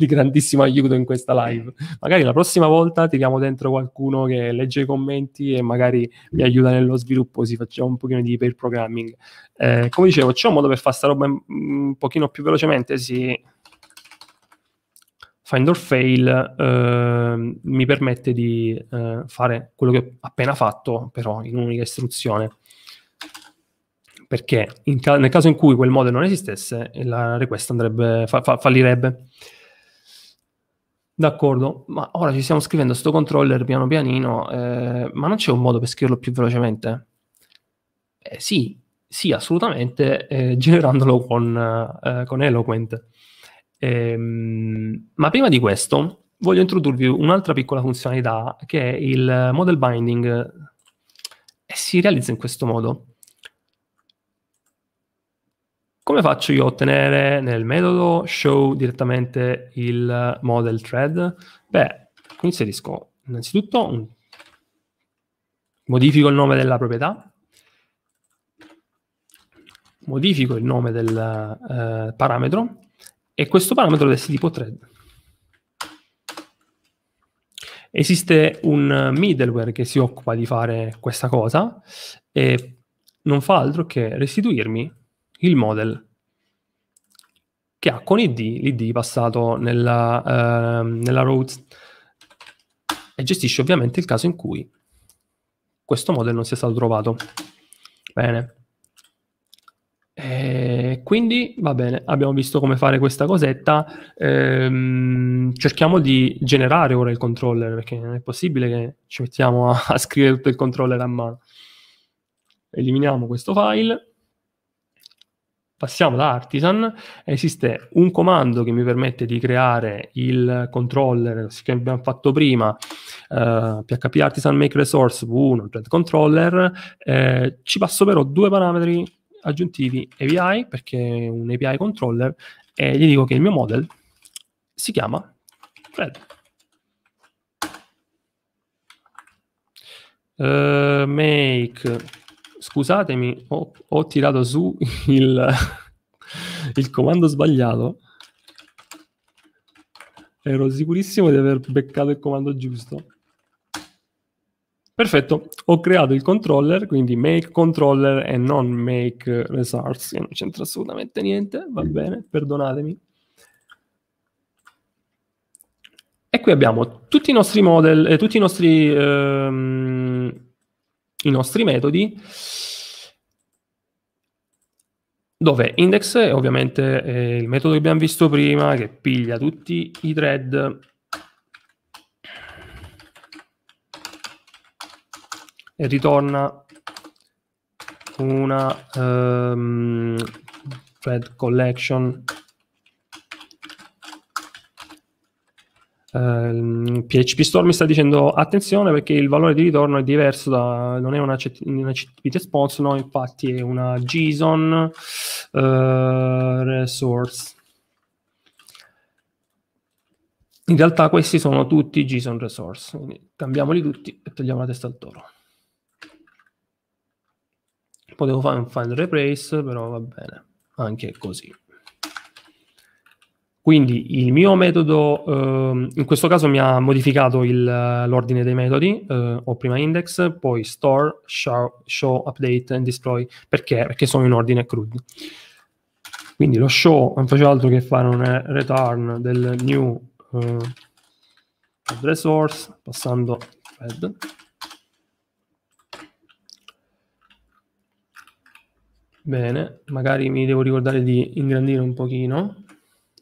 di grandissimo aiuto in questa live. Magari la prossima volta tiriamo dentro qualcuno che legge i commenti e magari mi aiuta nello sviluppo, si facciamo un pochino di pair programming. Eh, come dicevo, c'è un modo per fare sta roba un, mm, un pochino più velocemente? Sì. Find or fail eh, mi permette di eh, fare quello che ho appena fatto, però in un'unica istruzione perché ca- nel caso in cui quel modello non esistesse, la request andrebbe, fa- fa- fallirebbe. D'accordo, ma ora ci stiamo scrivendo questo controller piano pianino, eh, ma non c'è un modo per scriverlo più velocemente? Eh, sì, sì, assolutamente, eh, generandolo con, eh, con Eloquent. Ehm, ma prima di questo voglio introdurvi un'altra piccola funzionalità che è il model binding e eh, si realizza in questo modo come faccio io a ottenere nel metodo show direttamente il model thread? Beh, inserisco innanzitutto un... modifico il nome della proprietà, modifico il nome del eh, parametro e questo parametro deve essere tipo thread. Esiste un middleware che si occupa di fare questa cosa e non fa altro che restituirmi il model che ha con id l'id passato nella, eh, nella route e gestisce ovviamente il caso in cui questo model non sia stato trovato. Bene. E eh, quindi va bene, abbiamo visto come fare questa cosetta. Ehm, cerchiamo di generare ora il controller perché non è possibile che ci mettiamo a, a scrivere tutto il controller a mano. Eliminiamo questo file passiamo da Artisan, esiste un comando che mi permette di creare il controller che abbiamo fatto prima, eh, PHP Artisan Make Resource V1, Thread Controller, eh, ci passo però due parametri aggiuntivi API, perché è un API controller, e gli dico che il mio model si chiama Thread. Uh, eh, make scusatemi, ho, ho tirato su il, il comando sbagliato. Ero sicurissimo di aver beccato il comando giusto. Perfetto, ho creato il controller, quindi make controller e non make results, che non c'entra assolutamente niente, va bene, perdonatemi. E qui abbiamo tutti i nostri model, eh, tutti i nostri ehm, i nostri metodi dove index è ovviamente eh, il metodo che abbiamo visto prima che piglia tutti i thread e ritorna una um, thread collection PHP ehm, Store mi sta dicendo attenzione perché il valore di ritorno è diverso da, non è una, una CTP response no infatti è una JSON uh, resource in realtà questi sono tutti JSON resource quindi cambiamoli tutti e togliamo la testa al toro potevo fare un find replace però va bene anche così quindi il mio metodo, eh, in questo caso mi ha modificato il, l'ordine dei metodi, eh, ho prima index, poi store, show, show, update and display, perché? Perché sono in ordine crude. Quindi lo show non faceva altro che fare un return del new eh, resource, passando thread, Bene, magari mi devo ricordare di ingrandire un pochino.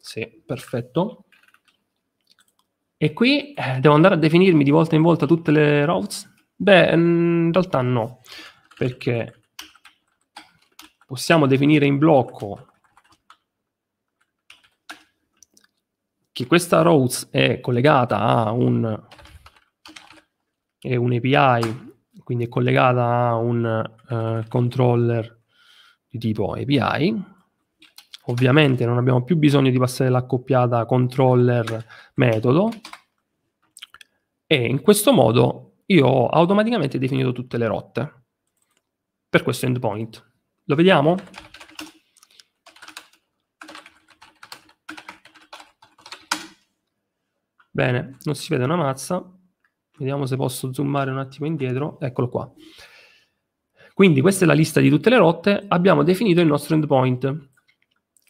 Sì, perfetto. E qui eh, devo andare a definirmi di volta in volta tutte le routes? Beh, mm, in realtà no, perché possiamo definire in blocco che questa routes è collegata a un, è un API, quindi è collegata a un uh, controller di tipo API, Ovviamente non abbiamo più bisogno di passare l'accoppiata controller metodo e in questo modo io ho automaticamente definito tutte le rotte per questo endpoint. Lo vediamo? Bene, non si vede una mazza. Vediamo se posso zoomare un attimo indietro. Eccolo qua. Quindi questa è la lista di tutte le rotte. Abbiamo definito il nostro endpoint.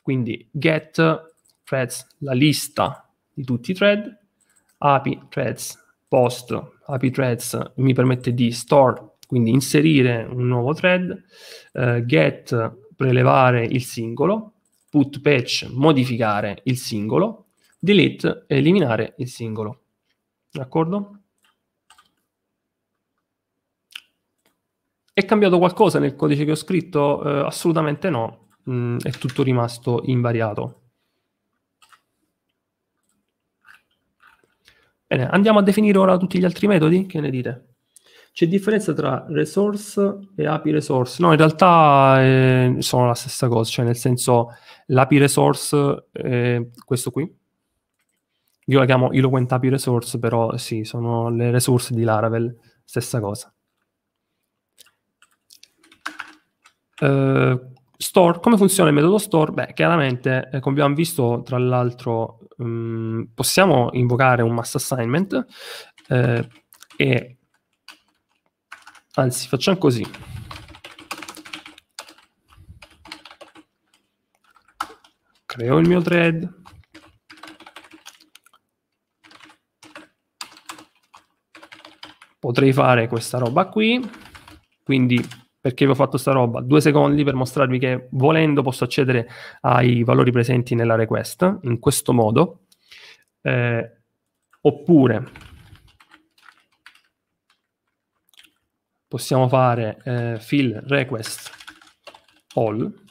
Quindi get threads, la lista di tutti i thread, api threads, post, api threads mi permette di store, quindi inserire un nuovo thread, eh, get prelevare il singolo, put patch modificare il singolo, delete eliminare il singolo. D'accordo? È cambiato qualcosa nel codice che ho scritto? Eh, assolutamente no, mh, mm, è tutto rimasto invariato. Bene, andiamo a definire ora tutti gli altri metodi, che ne dite? C'è differenza tra resource e API resource? No, in realtà eh, sono la stessa cosa, cioè nel senso l'API resource è eh, questo qui. Io la chiamo Eloquent API resource, però sì, sono le resource di Laravel, stessa cosa. Uh, Store, come funziona il metodo store? Beh, chiaramente, eh, come abbiamo visto, tra l'altro, mh, mm, possiamo invocare un mass assignment eh, e, anzi, facciamo così. Creo il mio thread. Potrei fare questa roba qui, quindi perché vi ho fatto sta roba, due secondi per mostrarvi che volendo posso accedere ai valori presenti nella request in questo modo, eh, oppure possiamo fare eh, fill request all,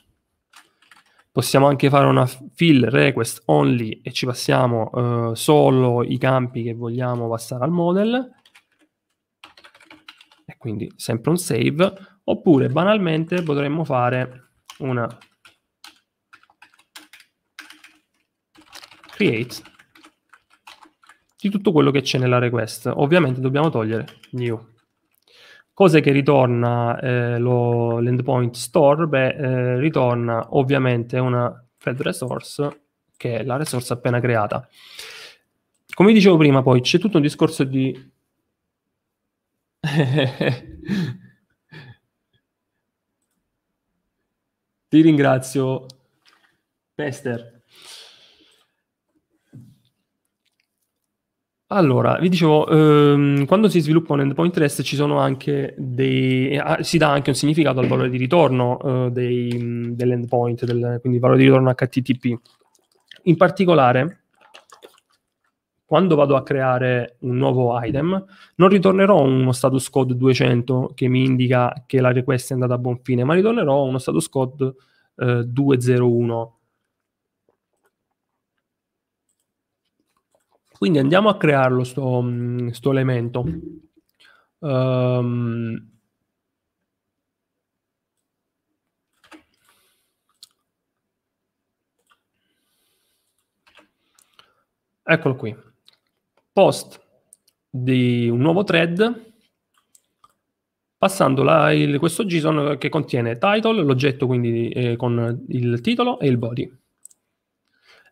possiamo anche fare una fill request only e ci passiamo eh, solo i campi che vogliamo passare al model, e quindi sempre un save, Oppure banalmente potremmo fare una create di tutto quello che c'è nella request. Ovviamente dobbiamo togliere new. Cose che ritorna eh, l'endpoint store? Beh, eh, ritorna ovviamente una fed resource che è la risorsa appena creata. Come dicevo prima, poi c'è tutto un discorso di Ti ringrazio, Pester. Allora, vi dicevo, ehm, quando si sviluppa un endpoint REST ci sono anche dei, eh, ah, si dà anche un significato al valore di ritorno eh, dei, mm, dell'endpoint, del, quindi il valore di ritorno HTTP. In particolare, quando vado a creare un nuovo item, non ritornerò uno status code 200 che mi indica che la request è andata a buon fine, ma ritornerò uno status code eh, 201. Quindi andiamo a crearlo sto, mm, sto elemento. Um, eccolo qui post di un nuovo thread passando la, il, questo JSON che contiene title, l'oggetto quindi eh, con il titolo e il body.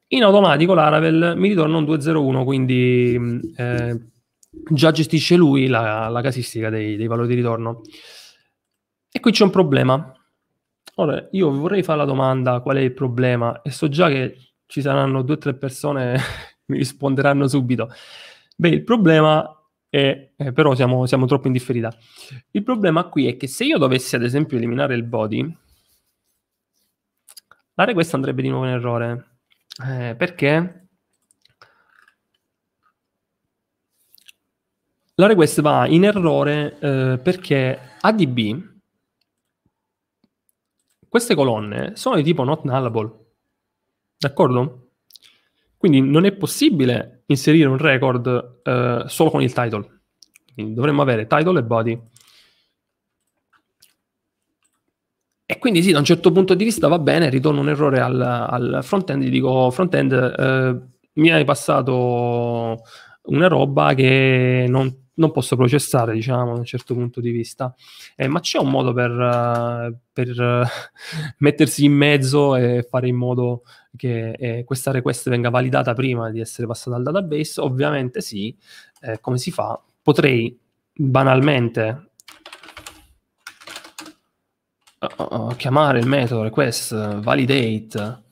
In automatico l'Aravel mi ritorna un 201, quindi mm, eh, già gestisce lui la, la casistica dei, dei, valori di ritorno. E qui c'è un problema. Ora, io vorrei fare la domanda qual è il problema e so già che ci saranno due o tre persone che mi risponderanno subito. Beh, il problema è, eh, però siamo, siamo troppo in differita. Il problema qui è che se io dovessi ad esempio eliminare il body, la request andrebbe di nuovo in errore. Eh, perché? La request va in errore eh, perché ADB, queste colonne sono di tipo not nullable. D'accordo? Quindi non è possibile inserire un record eh, solo con il title. Quindi dovremmo avere title e body. E quindi sì, da un certo punto di vista va bene, ritorno un errore al, al front-end, gli dico front-end, eh, mi hai passato una roba che non non posso processare, diciamo, da un certo punto di vista. Eh, ma c'è un modo per, eh, per eh, mettersi in mezzo e fare in modo che eh, questa request venga validata prima di essere passata al database? Ovviamente sì. Eh, come si fa? Potrei banalmente uh, chiamare il metodo request validate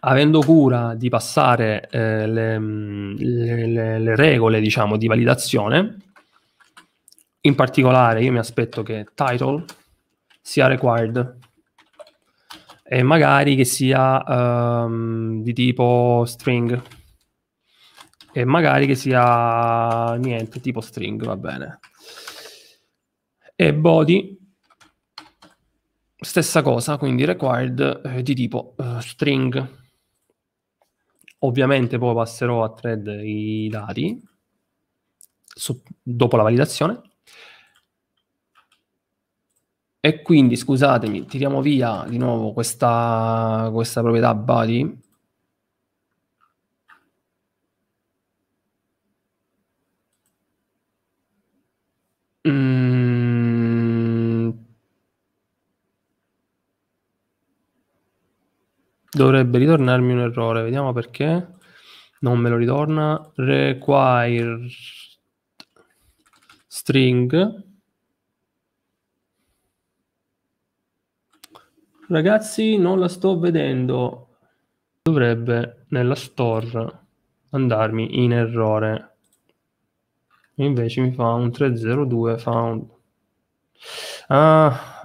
avendo cura di passare eh, le, le, le, regole diciamo, di validazione, in particolare io mi aspetto che title sia required e magari che sia um, di tipo string e magari che sia niente tipo string va bene e body stessa cosa quindi required eh, di tipo eh, string Ovviamente poi passerò a thread i dati so, dopo la validazione. E quindi, scusatemi, tiriamo via di nuovo questa, questa proprietà body. Mm. Dovrebbe ritornarmi un errore, vediamo perché. Non me lo ritorna. Require string. Ragazzi, non la sto vedendo. Dovrebbe nella store andarmi in errore. Invece mi fa un 302 found. Ah,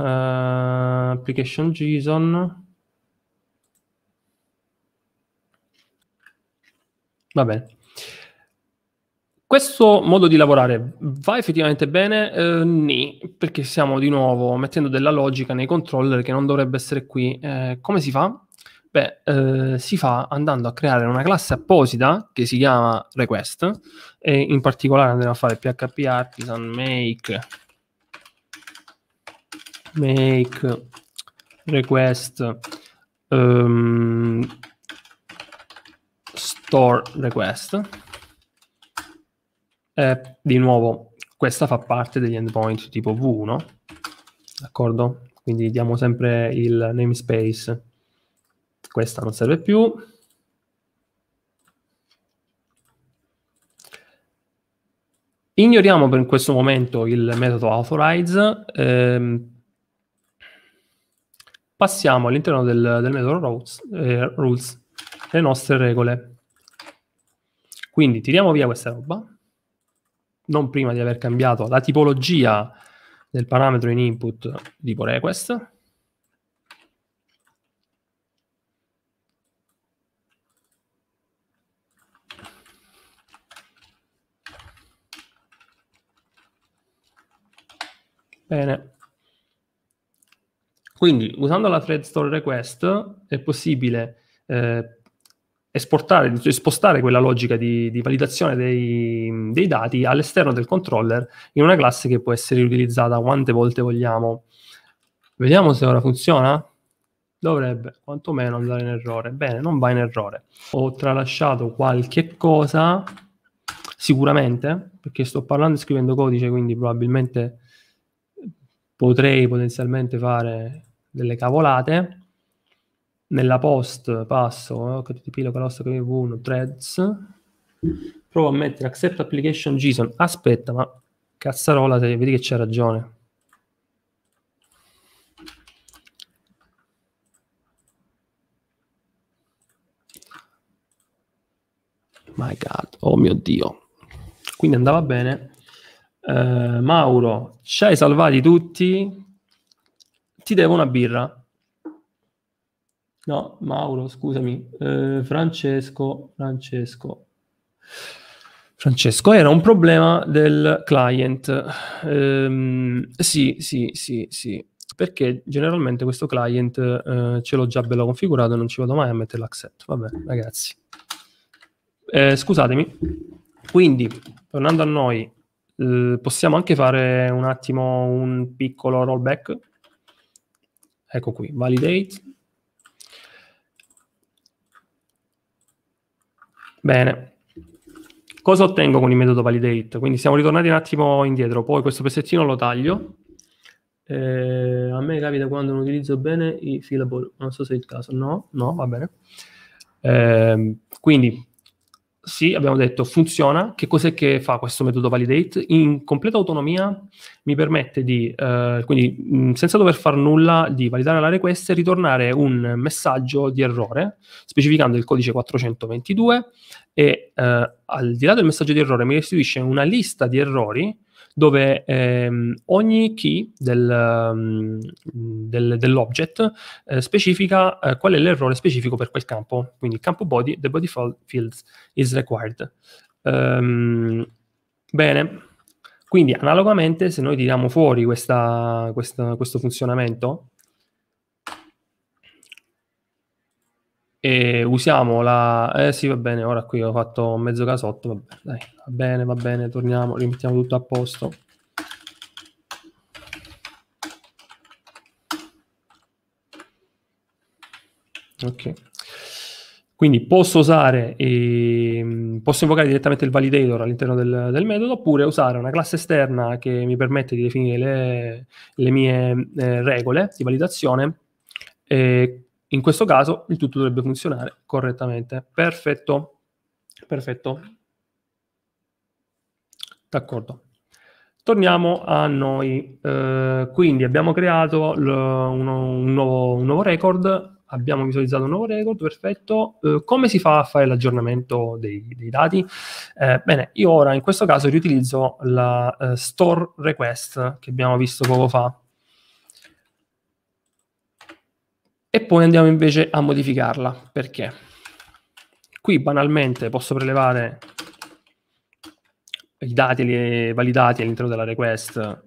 uh, application JSON Va bene. Questo modo di lavorare va effettivamente bene? Eh, nì, perché stiamo di nuovo mettendo della logica nei controller che non dovrebbe essere qui. Eh, come si fa? Beh, eh, si fa andando a creare una classe apposita che si chiama request e in particolare andremo a fare php artisan make make request um, store request. E, eh, di nuovo, questa fa parte degli endpoint tipo V1, d'accordo? Quindi diamo sempre il namespace. Questa non serve più. Ignoriamo per questo momento il metodo authorize. Ehm, passiamo all'interno del, del metodo rules, eh, rules, le nostre regole. Quindi tiriamo via questa roba, non prima di aver cambiato la tipologia del parametro in input tipo request. Bene. Quindi usando la thread store request è possibile eh, esportare, spostare quella logica di, di validazione dei, dei, dati all'esterno del controller in una classe che può essere riutilizzata quante volte vogliamo. Vediamo se ora funziona. Dovrebbe quantomeno andare in errore. Bene, non va in errore. Ho tralasciato qualche cosa, sicuramente, perché sto parlando e scrivendo codice, quindi probabilmente potrei potenzialmente fare delle cavolate nella post passo http localhost v1 threads provo a mettere accept application json aspetta ma cazzarola te, vedi che c'è ragione my god oh mio dio quindi andava bene uh, Mauro ci hai salvati tutti ti devo una birra No, Mauro, scusami. Eh, Francesco, Francesco. Francesco, era un problema del client. Ehm, sì, sì, sì, sì. Perché generalmente questo client eh, ce l'ho già bello configurato e non ci vado mai a mettere l'accept. Vabbè, ragazzi. Eh, scusatemi. Quindi, tornando a noi, eh, possiamo anche fare un attimo un piccolo rollback. Ecco qui, validate Bene. Cosa ottengo con il metodo validate? Quindi siamo ritornati un attimo indietro, poi questo pezzettino lo taglio. Eh, a me capita quando non utilizzo bene i fillable, non so se è il caso. No, no, va bene. Eh, quindi sì, abbiamo detto, funziona. Che cos'è che fa questo metodo validate? In completa autonomia mi permette di, eh, quindi mh, mm, senza dover fare nulla, di validare la request e ritornare un messaggio di errore, specificando il codice 422 e eh, al di là del messaggio di errore mi restituisce una lista di errori dove ehm, ogni key del, mm, del, dell'object eh, specifica eh, qual è l'errore specifico per quel campo. Quindi il campo body, the body fields is required. Um, bene, quindi analogamente se noi tiriamo fuori questa, questa, questo funzionamento, e usiamo la... Eh sì, va bene, ora qui ho fatto mezzo casotto, va bene, dai, va bene, va bene, torniamo, rimettiamo tutto a posto. Ok. Quindi posso usare, eh, posso invocare direttamente il validator all'interno del, del, metodo oppure usare una classe esterna che mi permette di definire le, le mie eh, regole di validazione eh, in questo caso il tutto dovrebbe funzionare correttamente. Perfetto. Perfetto. D'accordo. Torniamo a noi. Eh, quindi abbiamo creato l- uno, un, nuovo, un, nuovo, record, abbiamo visualizzato un nuovo record, perfetto. Eh, come si fa a fare l'aggiornamento dei, dei dati? Eh, bene, io ora in questo caso riutilizzo la eh, store request che abbiamo visto poco fa. e poi andiamo invece a modificarla. Perché? Qui banalmente posso prelevare i dati validati all'interno della request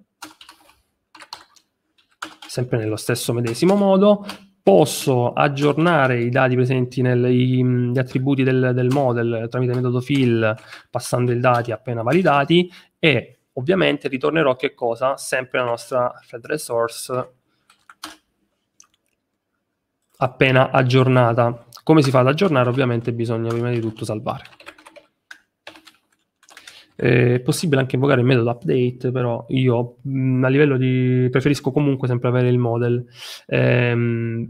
sempre nello stesso medesimo modo. Posso aggiornare i dati presenti negli attributi del, del model tramite il metodo fill, passando i dati appena validati e ovviamente ritornerò che cosa? Sempre la nostra thread resource appena aggiornata. Come si fa ad aggiornare? Ovviamente bisogna prima di tutto salvare. È possibile anche invocare il metodo update, però io mm, a livello di... preferisco comunque sempre avere il model. Ehm,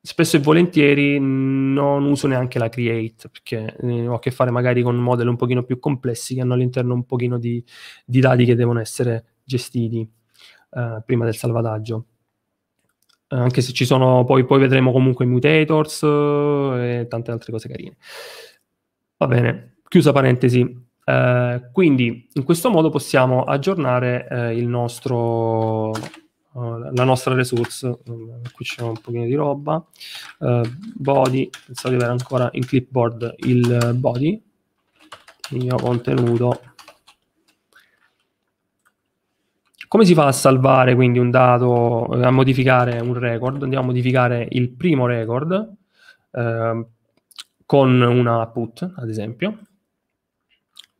spesso e volentieri mm, non uso neanche la create, perché eh, ho a che fare magari con model un pochino più complessi che hanno all'interno un pochino di, di dati che devono essere gestiti eh, prima del salvataggio. Eh, anche se ci sono poi, poi vedremo comunque i mutators eh, e tante altre cose carine. Va bene, chiusa parentesi. Eh, quindi in questo modo possiamo aggiornare eh, nostro, eh, la nostra resource. Eh, qui c'è un pochino di roba. body, pensavo di avere ancora in clipboard il body, il mio contenuto Come si fa a salvare quindi un dato, a modificare un record? Andiamo a modificare il primo record eh, con una put, ad esempio.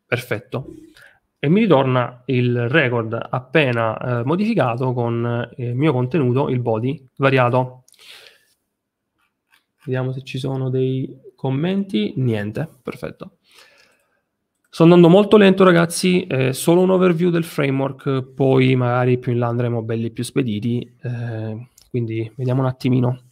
Perfetto. E mi ritorna il record appena eh, modificato con eh, il mio contenuto, il body, variato. Vediamo se ci sono dei commenti. Niente, perfetto. Sto andando molto lento, ragazzi. Eh, solo un overview del framework, poi magari più in là andremo belli più spediti. Eh, quindi vediamo un attimino.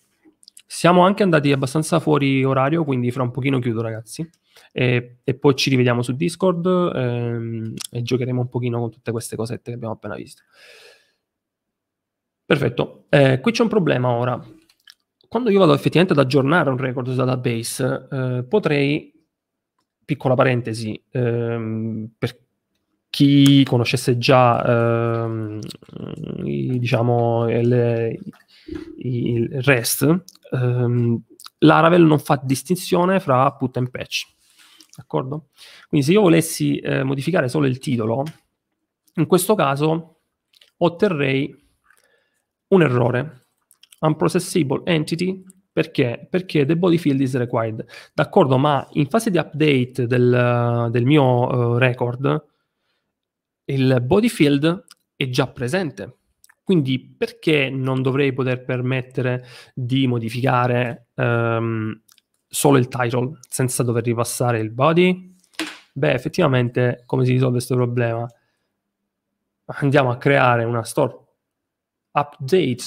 Siamo anche andati abbastanza fuori orario, quindi fra un pochino chiudo, ragazzi. E, e poi ci rivediamo su Discord ehm, e giocheremo un pochino con tutte queste cosette che abbiamo appena visto. Perfetto. Eh, qui c'è un problema ora. Quando io vado effettivamente ad aggiornare un record database, eh, potrei piccola parentesi, ehm, per chi conoscesse già ehm, i, diciamo, il, il REST, ehm, la non fa distinzione fra put and patch. D'accordo? Quindi se io volessi eh, modificare solo il titolo, in questo caso otterrei un errore. Unprocessable entity perché? Perché the body field is required. D'accordo, ma in fase di update del, del mio uh, record, il body field è già presente. Quindi perché non dovrei poter permettere di modificare um, solo il title senza dover ripassare il body? Beh, effettivamente come si risolve questo problema? Andiamo a creare una store update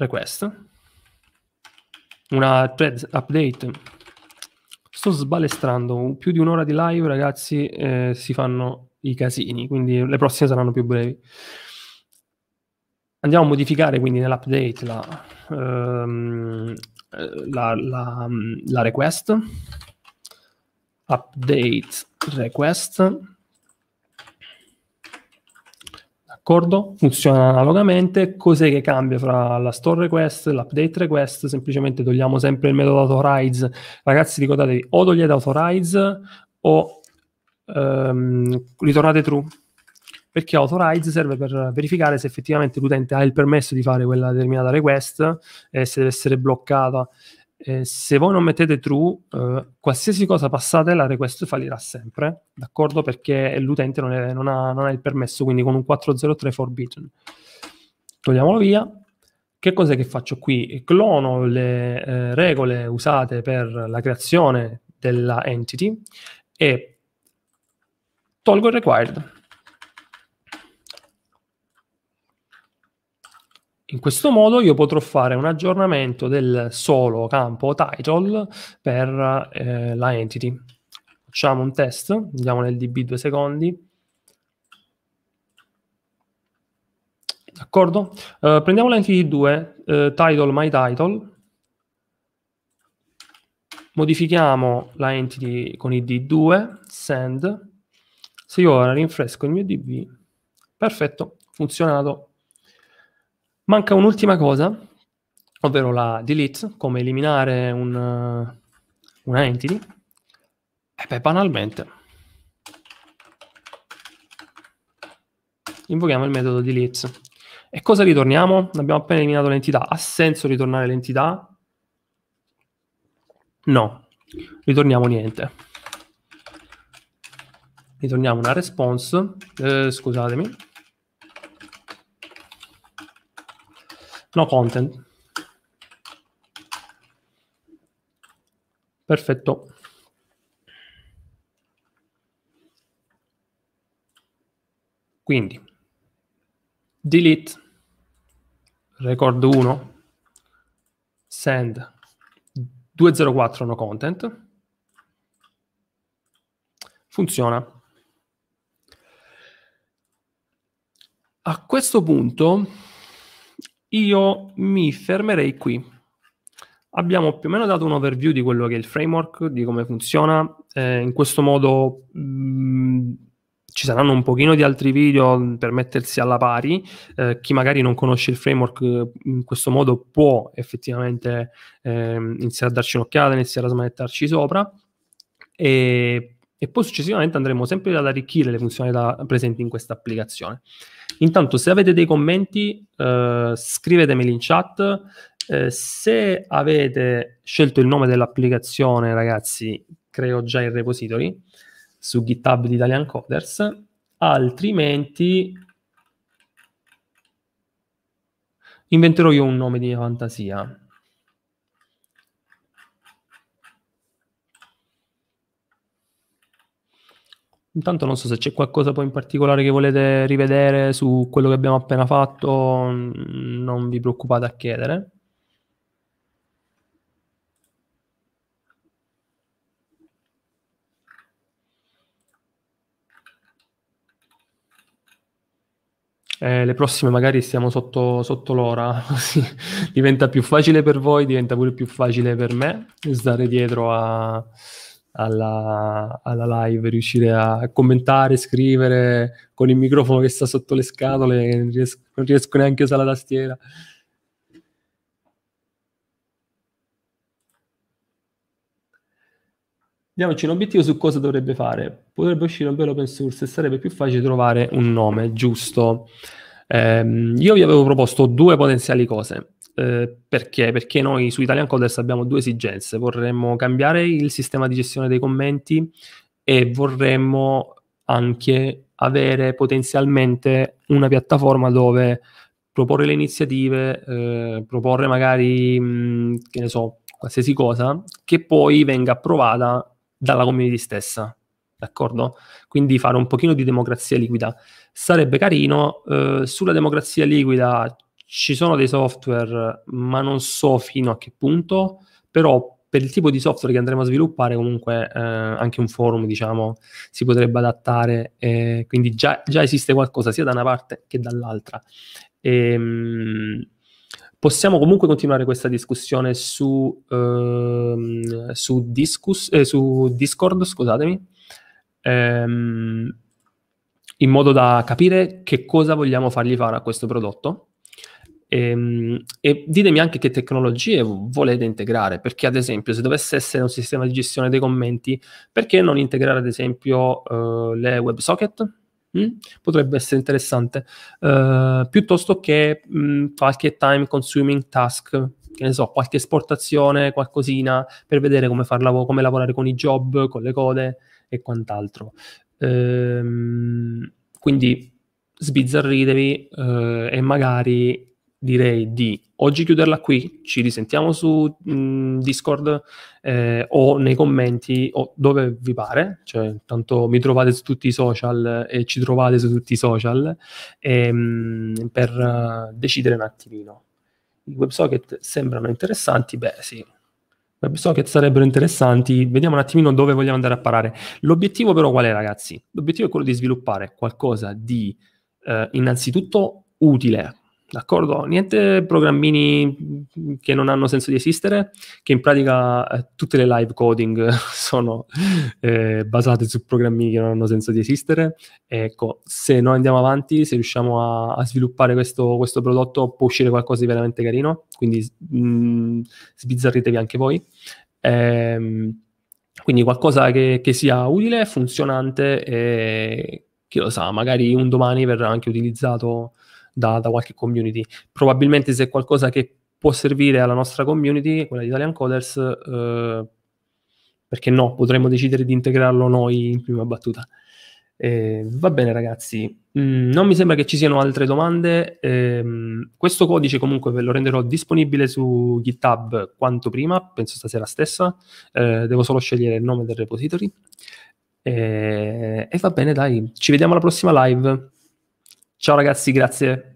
request, una thread update. Sto sbalestrando, più di un'ora di live ragazzi eh, si fanno i casini, quindi le prossime saranno più brevi. Andiamo a modificare quindi nell'update la, ehm, la, la, la request, update request, D'accordo? Funziona analogamente. Cos'è che cambia fra la store request e l'update request? Semplicemente togliamo sempre il metodo authorize. Ragazzi, ricordatevi, o togliete authorize o ehm, ritornate true. Perché authorize serve per verificare se effettivamente l'utente ha il permesso di fare quella determinata request e se deve essere bloccata eh, se voi non mettete true, eh, qualsiasi cosa passate, la request fallirà sempre, d'accordo? Perché l'utente non, è, non, ha, non, ha, il permesso, quindi con un 403 forbidden. Togliamolo via. Che cos'è che faccio qui? Clono le eh, regole usate per la creazione della entity e tolgo il required In questo modo io potrò fare un aggiornamento del solo campo title per eh, la entity. Facciamo un test, andiamo nel DB due secondi. D'accordo? Uh, prendiamo l'entity 2, uh, eh, title my title, modifichiamo la entity con id 2, send, se io ora rinfresco il mio db, perfetto, funzionato. Manca un'ultima cosa, ovvero la delete, come eliminare un, eh, una entity. E beh, banalmente, invochiamo il metodo delete. E cosa ritorniamo? Abbiamo appena eliminato l'entità. Ha senso ritornare l'entità? No, ritorniamo niente. Ritorniamo una response, eh, scusatemi, No content. Perfetto. Quindi, delete, record 1, send 204 no content. Funziona. A questo punto io mi fermerei qui. Abbiamo più o meno dato un overview di quello che è il framework, di come funziona. Eh, in questo modo mh, mm, ci saranno un pochino di altri video per mettersi alla pari. Eh, chi magari non conosce il framework mm, in questo modo può effettivamente eh, iniziare a darci un'occhiata, iniziare a smanettarci sopra. E e poi successivamente andremo sempre ad arricchire le funzionalità presenti in questa applicazione. Intanto se avete dei commenti eh, scrivetemeli in chat, eh, se avete scelto il nome dell'applicazione ragazzi creo già il repository su GitHub di Italian Coders, altrimenti inventerò io un nome di fantasia. Intanto non so se c'è qualcosa poi in particolare che volete rivedere su quello che abbiamo appena fatto, mm, non vi preoccupate a chiedere. Eh, le prossime magari stiamo sotto, sotto l'ora, così diventa più facile per voi, diventa pure più facile per me stare dietro a, alla, alla, live, riuscire a commentare, scrivere con il microfono che sta sotto le scatole, non riesco, non riesco neanche a usare la tastiera. Diamoci un obiettivo su cosa dovrebbe fare. Potrebbe uscire un bel open source e sarebbe più facile trovare un nome giusto. Ehm, io vi avevo proposto due potenziali cose. Eh, perché? Perché noi su Italian Coders abbiamo due esigenze. Vorremmo cambiare il sistema di gestione dei commenti e vorremmo anche avere potenzialmente una piattaforma dove proporre le iniziative, eh, proporre magari, mh, mm, che ne so, qualsiasi cosa, che poi venga approvata dalla community stessa. D'accordo? Quindi fare un pochino di democrazia liquida. Sarebbe carino, eh, sulla democrazia liquida ci sono dei software, ma non so fino a che punto, però per il tipo di software che andremo a sviluppare comunque eh, anche un forum diciamo si potrebbe adattare eh, quindi già, già, esiste qualcosa sia da una parte che dall'altra e, ehm, mh, possiamo comunque continuare questa discussione su, ehm, su, discus, eh, su discord scusatemi ehm, in modo da capire che cosa vogliamo fargli fare a questo prodotto e, ehm, e, ditemi anche che tecnologie volete integrare, perché ad esempio se dovesse essere un sistema di gestione dei commenti, perché non integrare ad esempio uh, le WebSocket? Mm? Potrebbe essere interessante, uh, piuttosto che mh, mm, qualche time consuming task, che ne so, qualche esportazione, qualcosina, per vedere come, farla, come lavorare con i job, con le code e quant'altro. Ehm, quindi sbizzarritevi uh, e magari direi di oggi chiuderla qui, ci risentiamo su mh, Discord eh, o nei commenti o dove vi pare, cioè tanto mi trovate su tutti i social e ci trovate su tutti i social e, ehm, per uh, decidere un attimino. I WebSocket sembrano interessanti? Beh sì, WebSocket sarebbero interessanti, vediamo un attimino dove vogliamo andare a parare. L'obiettivo però qual è ragazzi? L'obiettivo è quello di sviluppare qualcosa di eh, innanzitutto utile d'accordo? Niente programmini che non hanno senso di esistere, che in pratica eh, tutte le live coding sono eh, basate su programmini che non hanno senso di esistere. Ecco, se noi andiamo avanti, se riusciamo a, a sviluppare questo, questo, prodotto, può uscire qualcosa di veramente carino, quindi mh, mm, sbizzarritevi anche voi. Ehm, quindi qualcosa che, che, sia utile, funzionante e chi lo sa, magari un domani verrà anche utilizzato da, da qualche community. Probabilmente se è qualcosa che può servire alla nostra community, quella di Italian Coders, eh, perché no, potremmo decidere di integrarlo noi in prima battuta. Eh, va bene ragazzi, mm, non mi sembra che ci siano altre domande. Eh, questo codice comunque ve lo renderò disponibile su GitHub quanto prima, penso stasera stessa. Eh, devo solo scegliere il nome del repository. Eh, e va bene, dai, ci vediamo alla prossima live. Ciao ragazzi, grazie.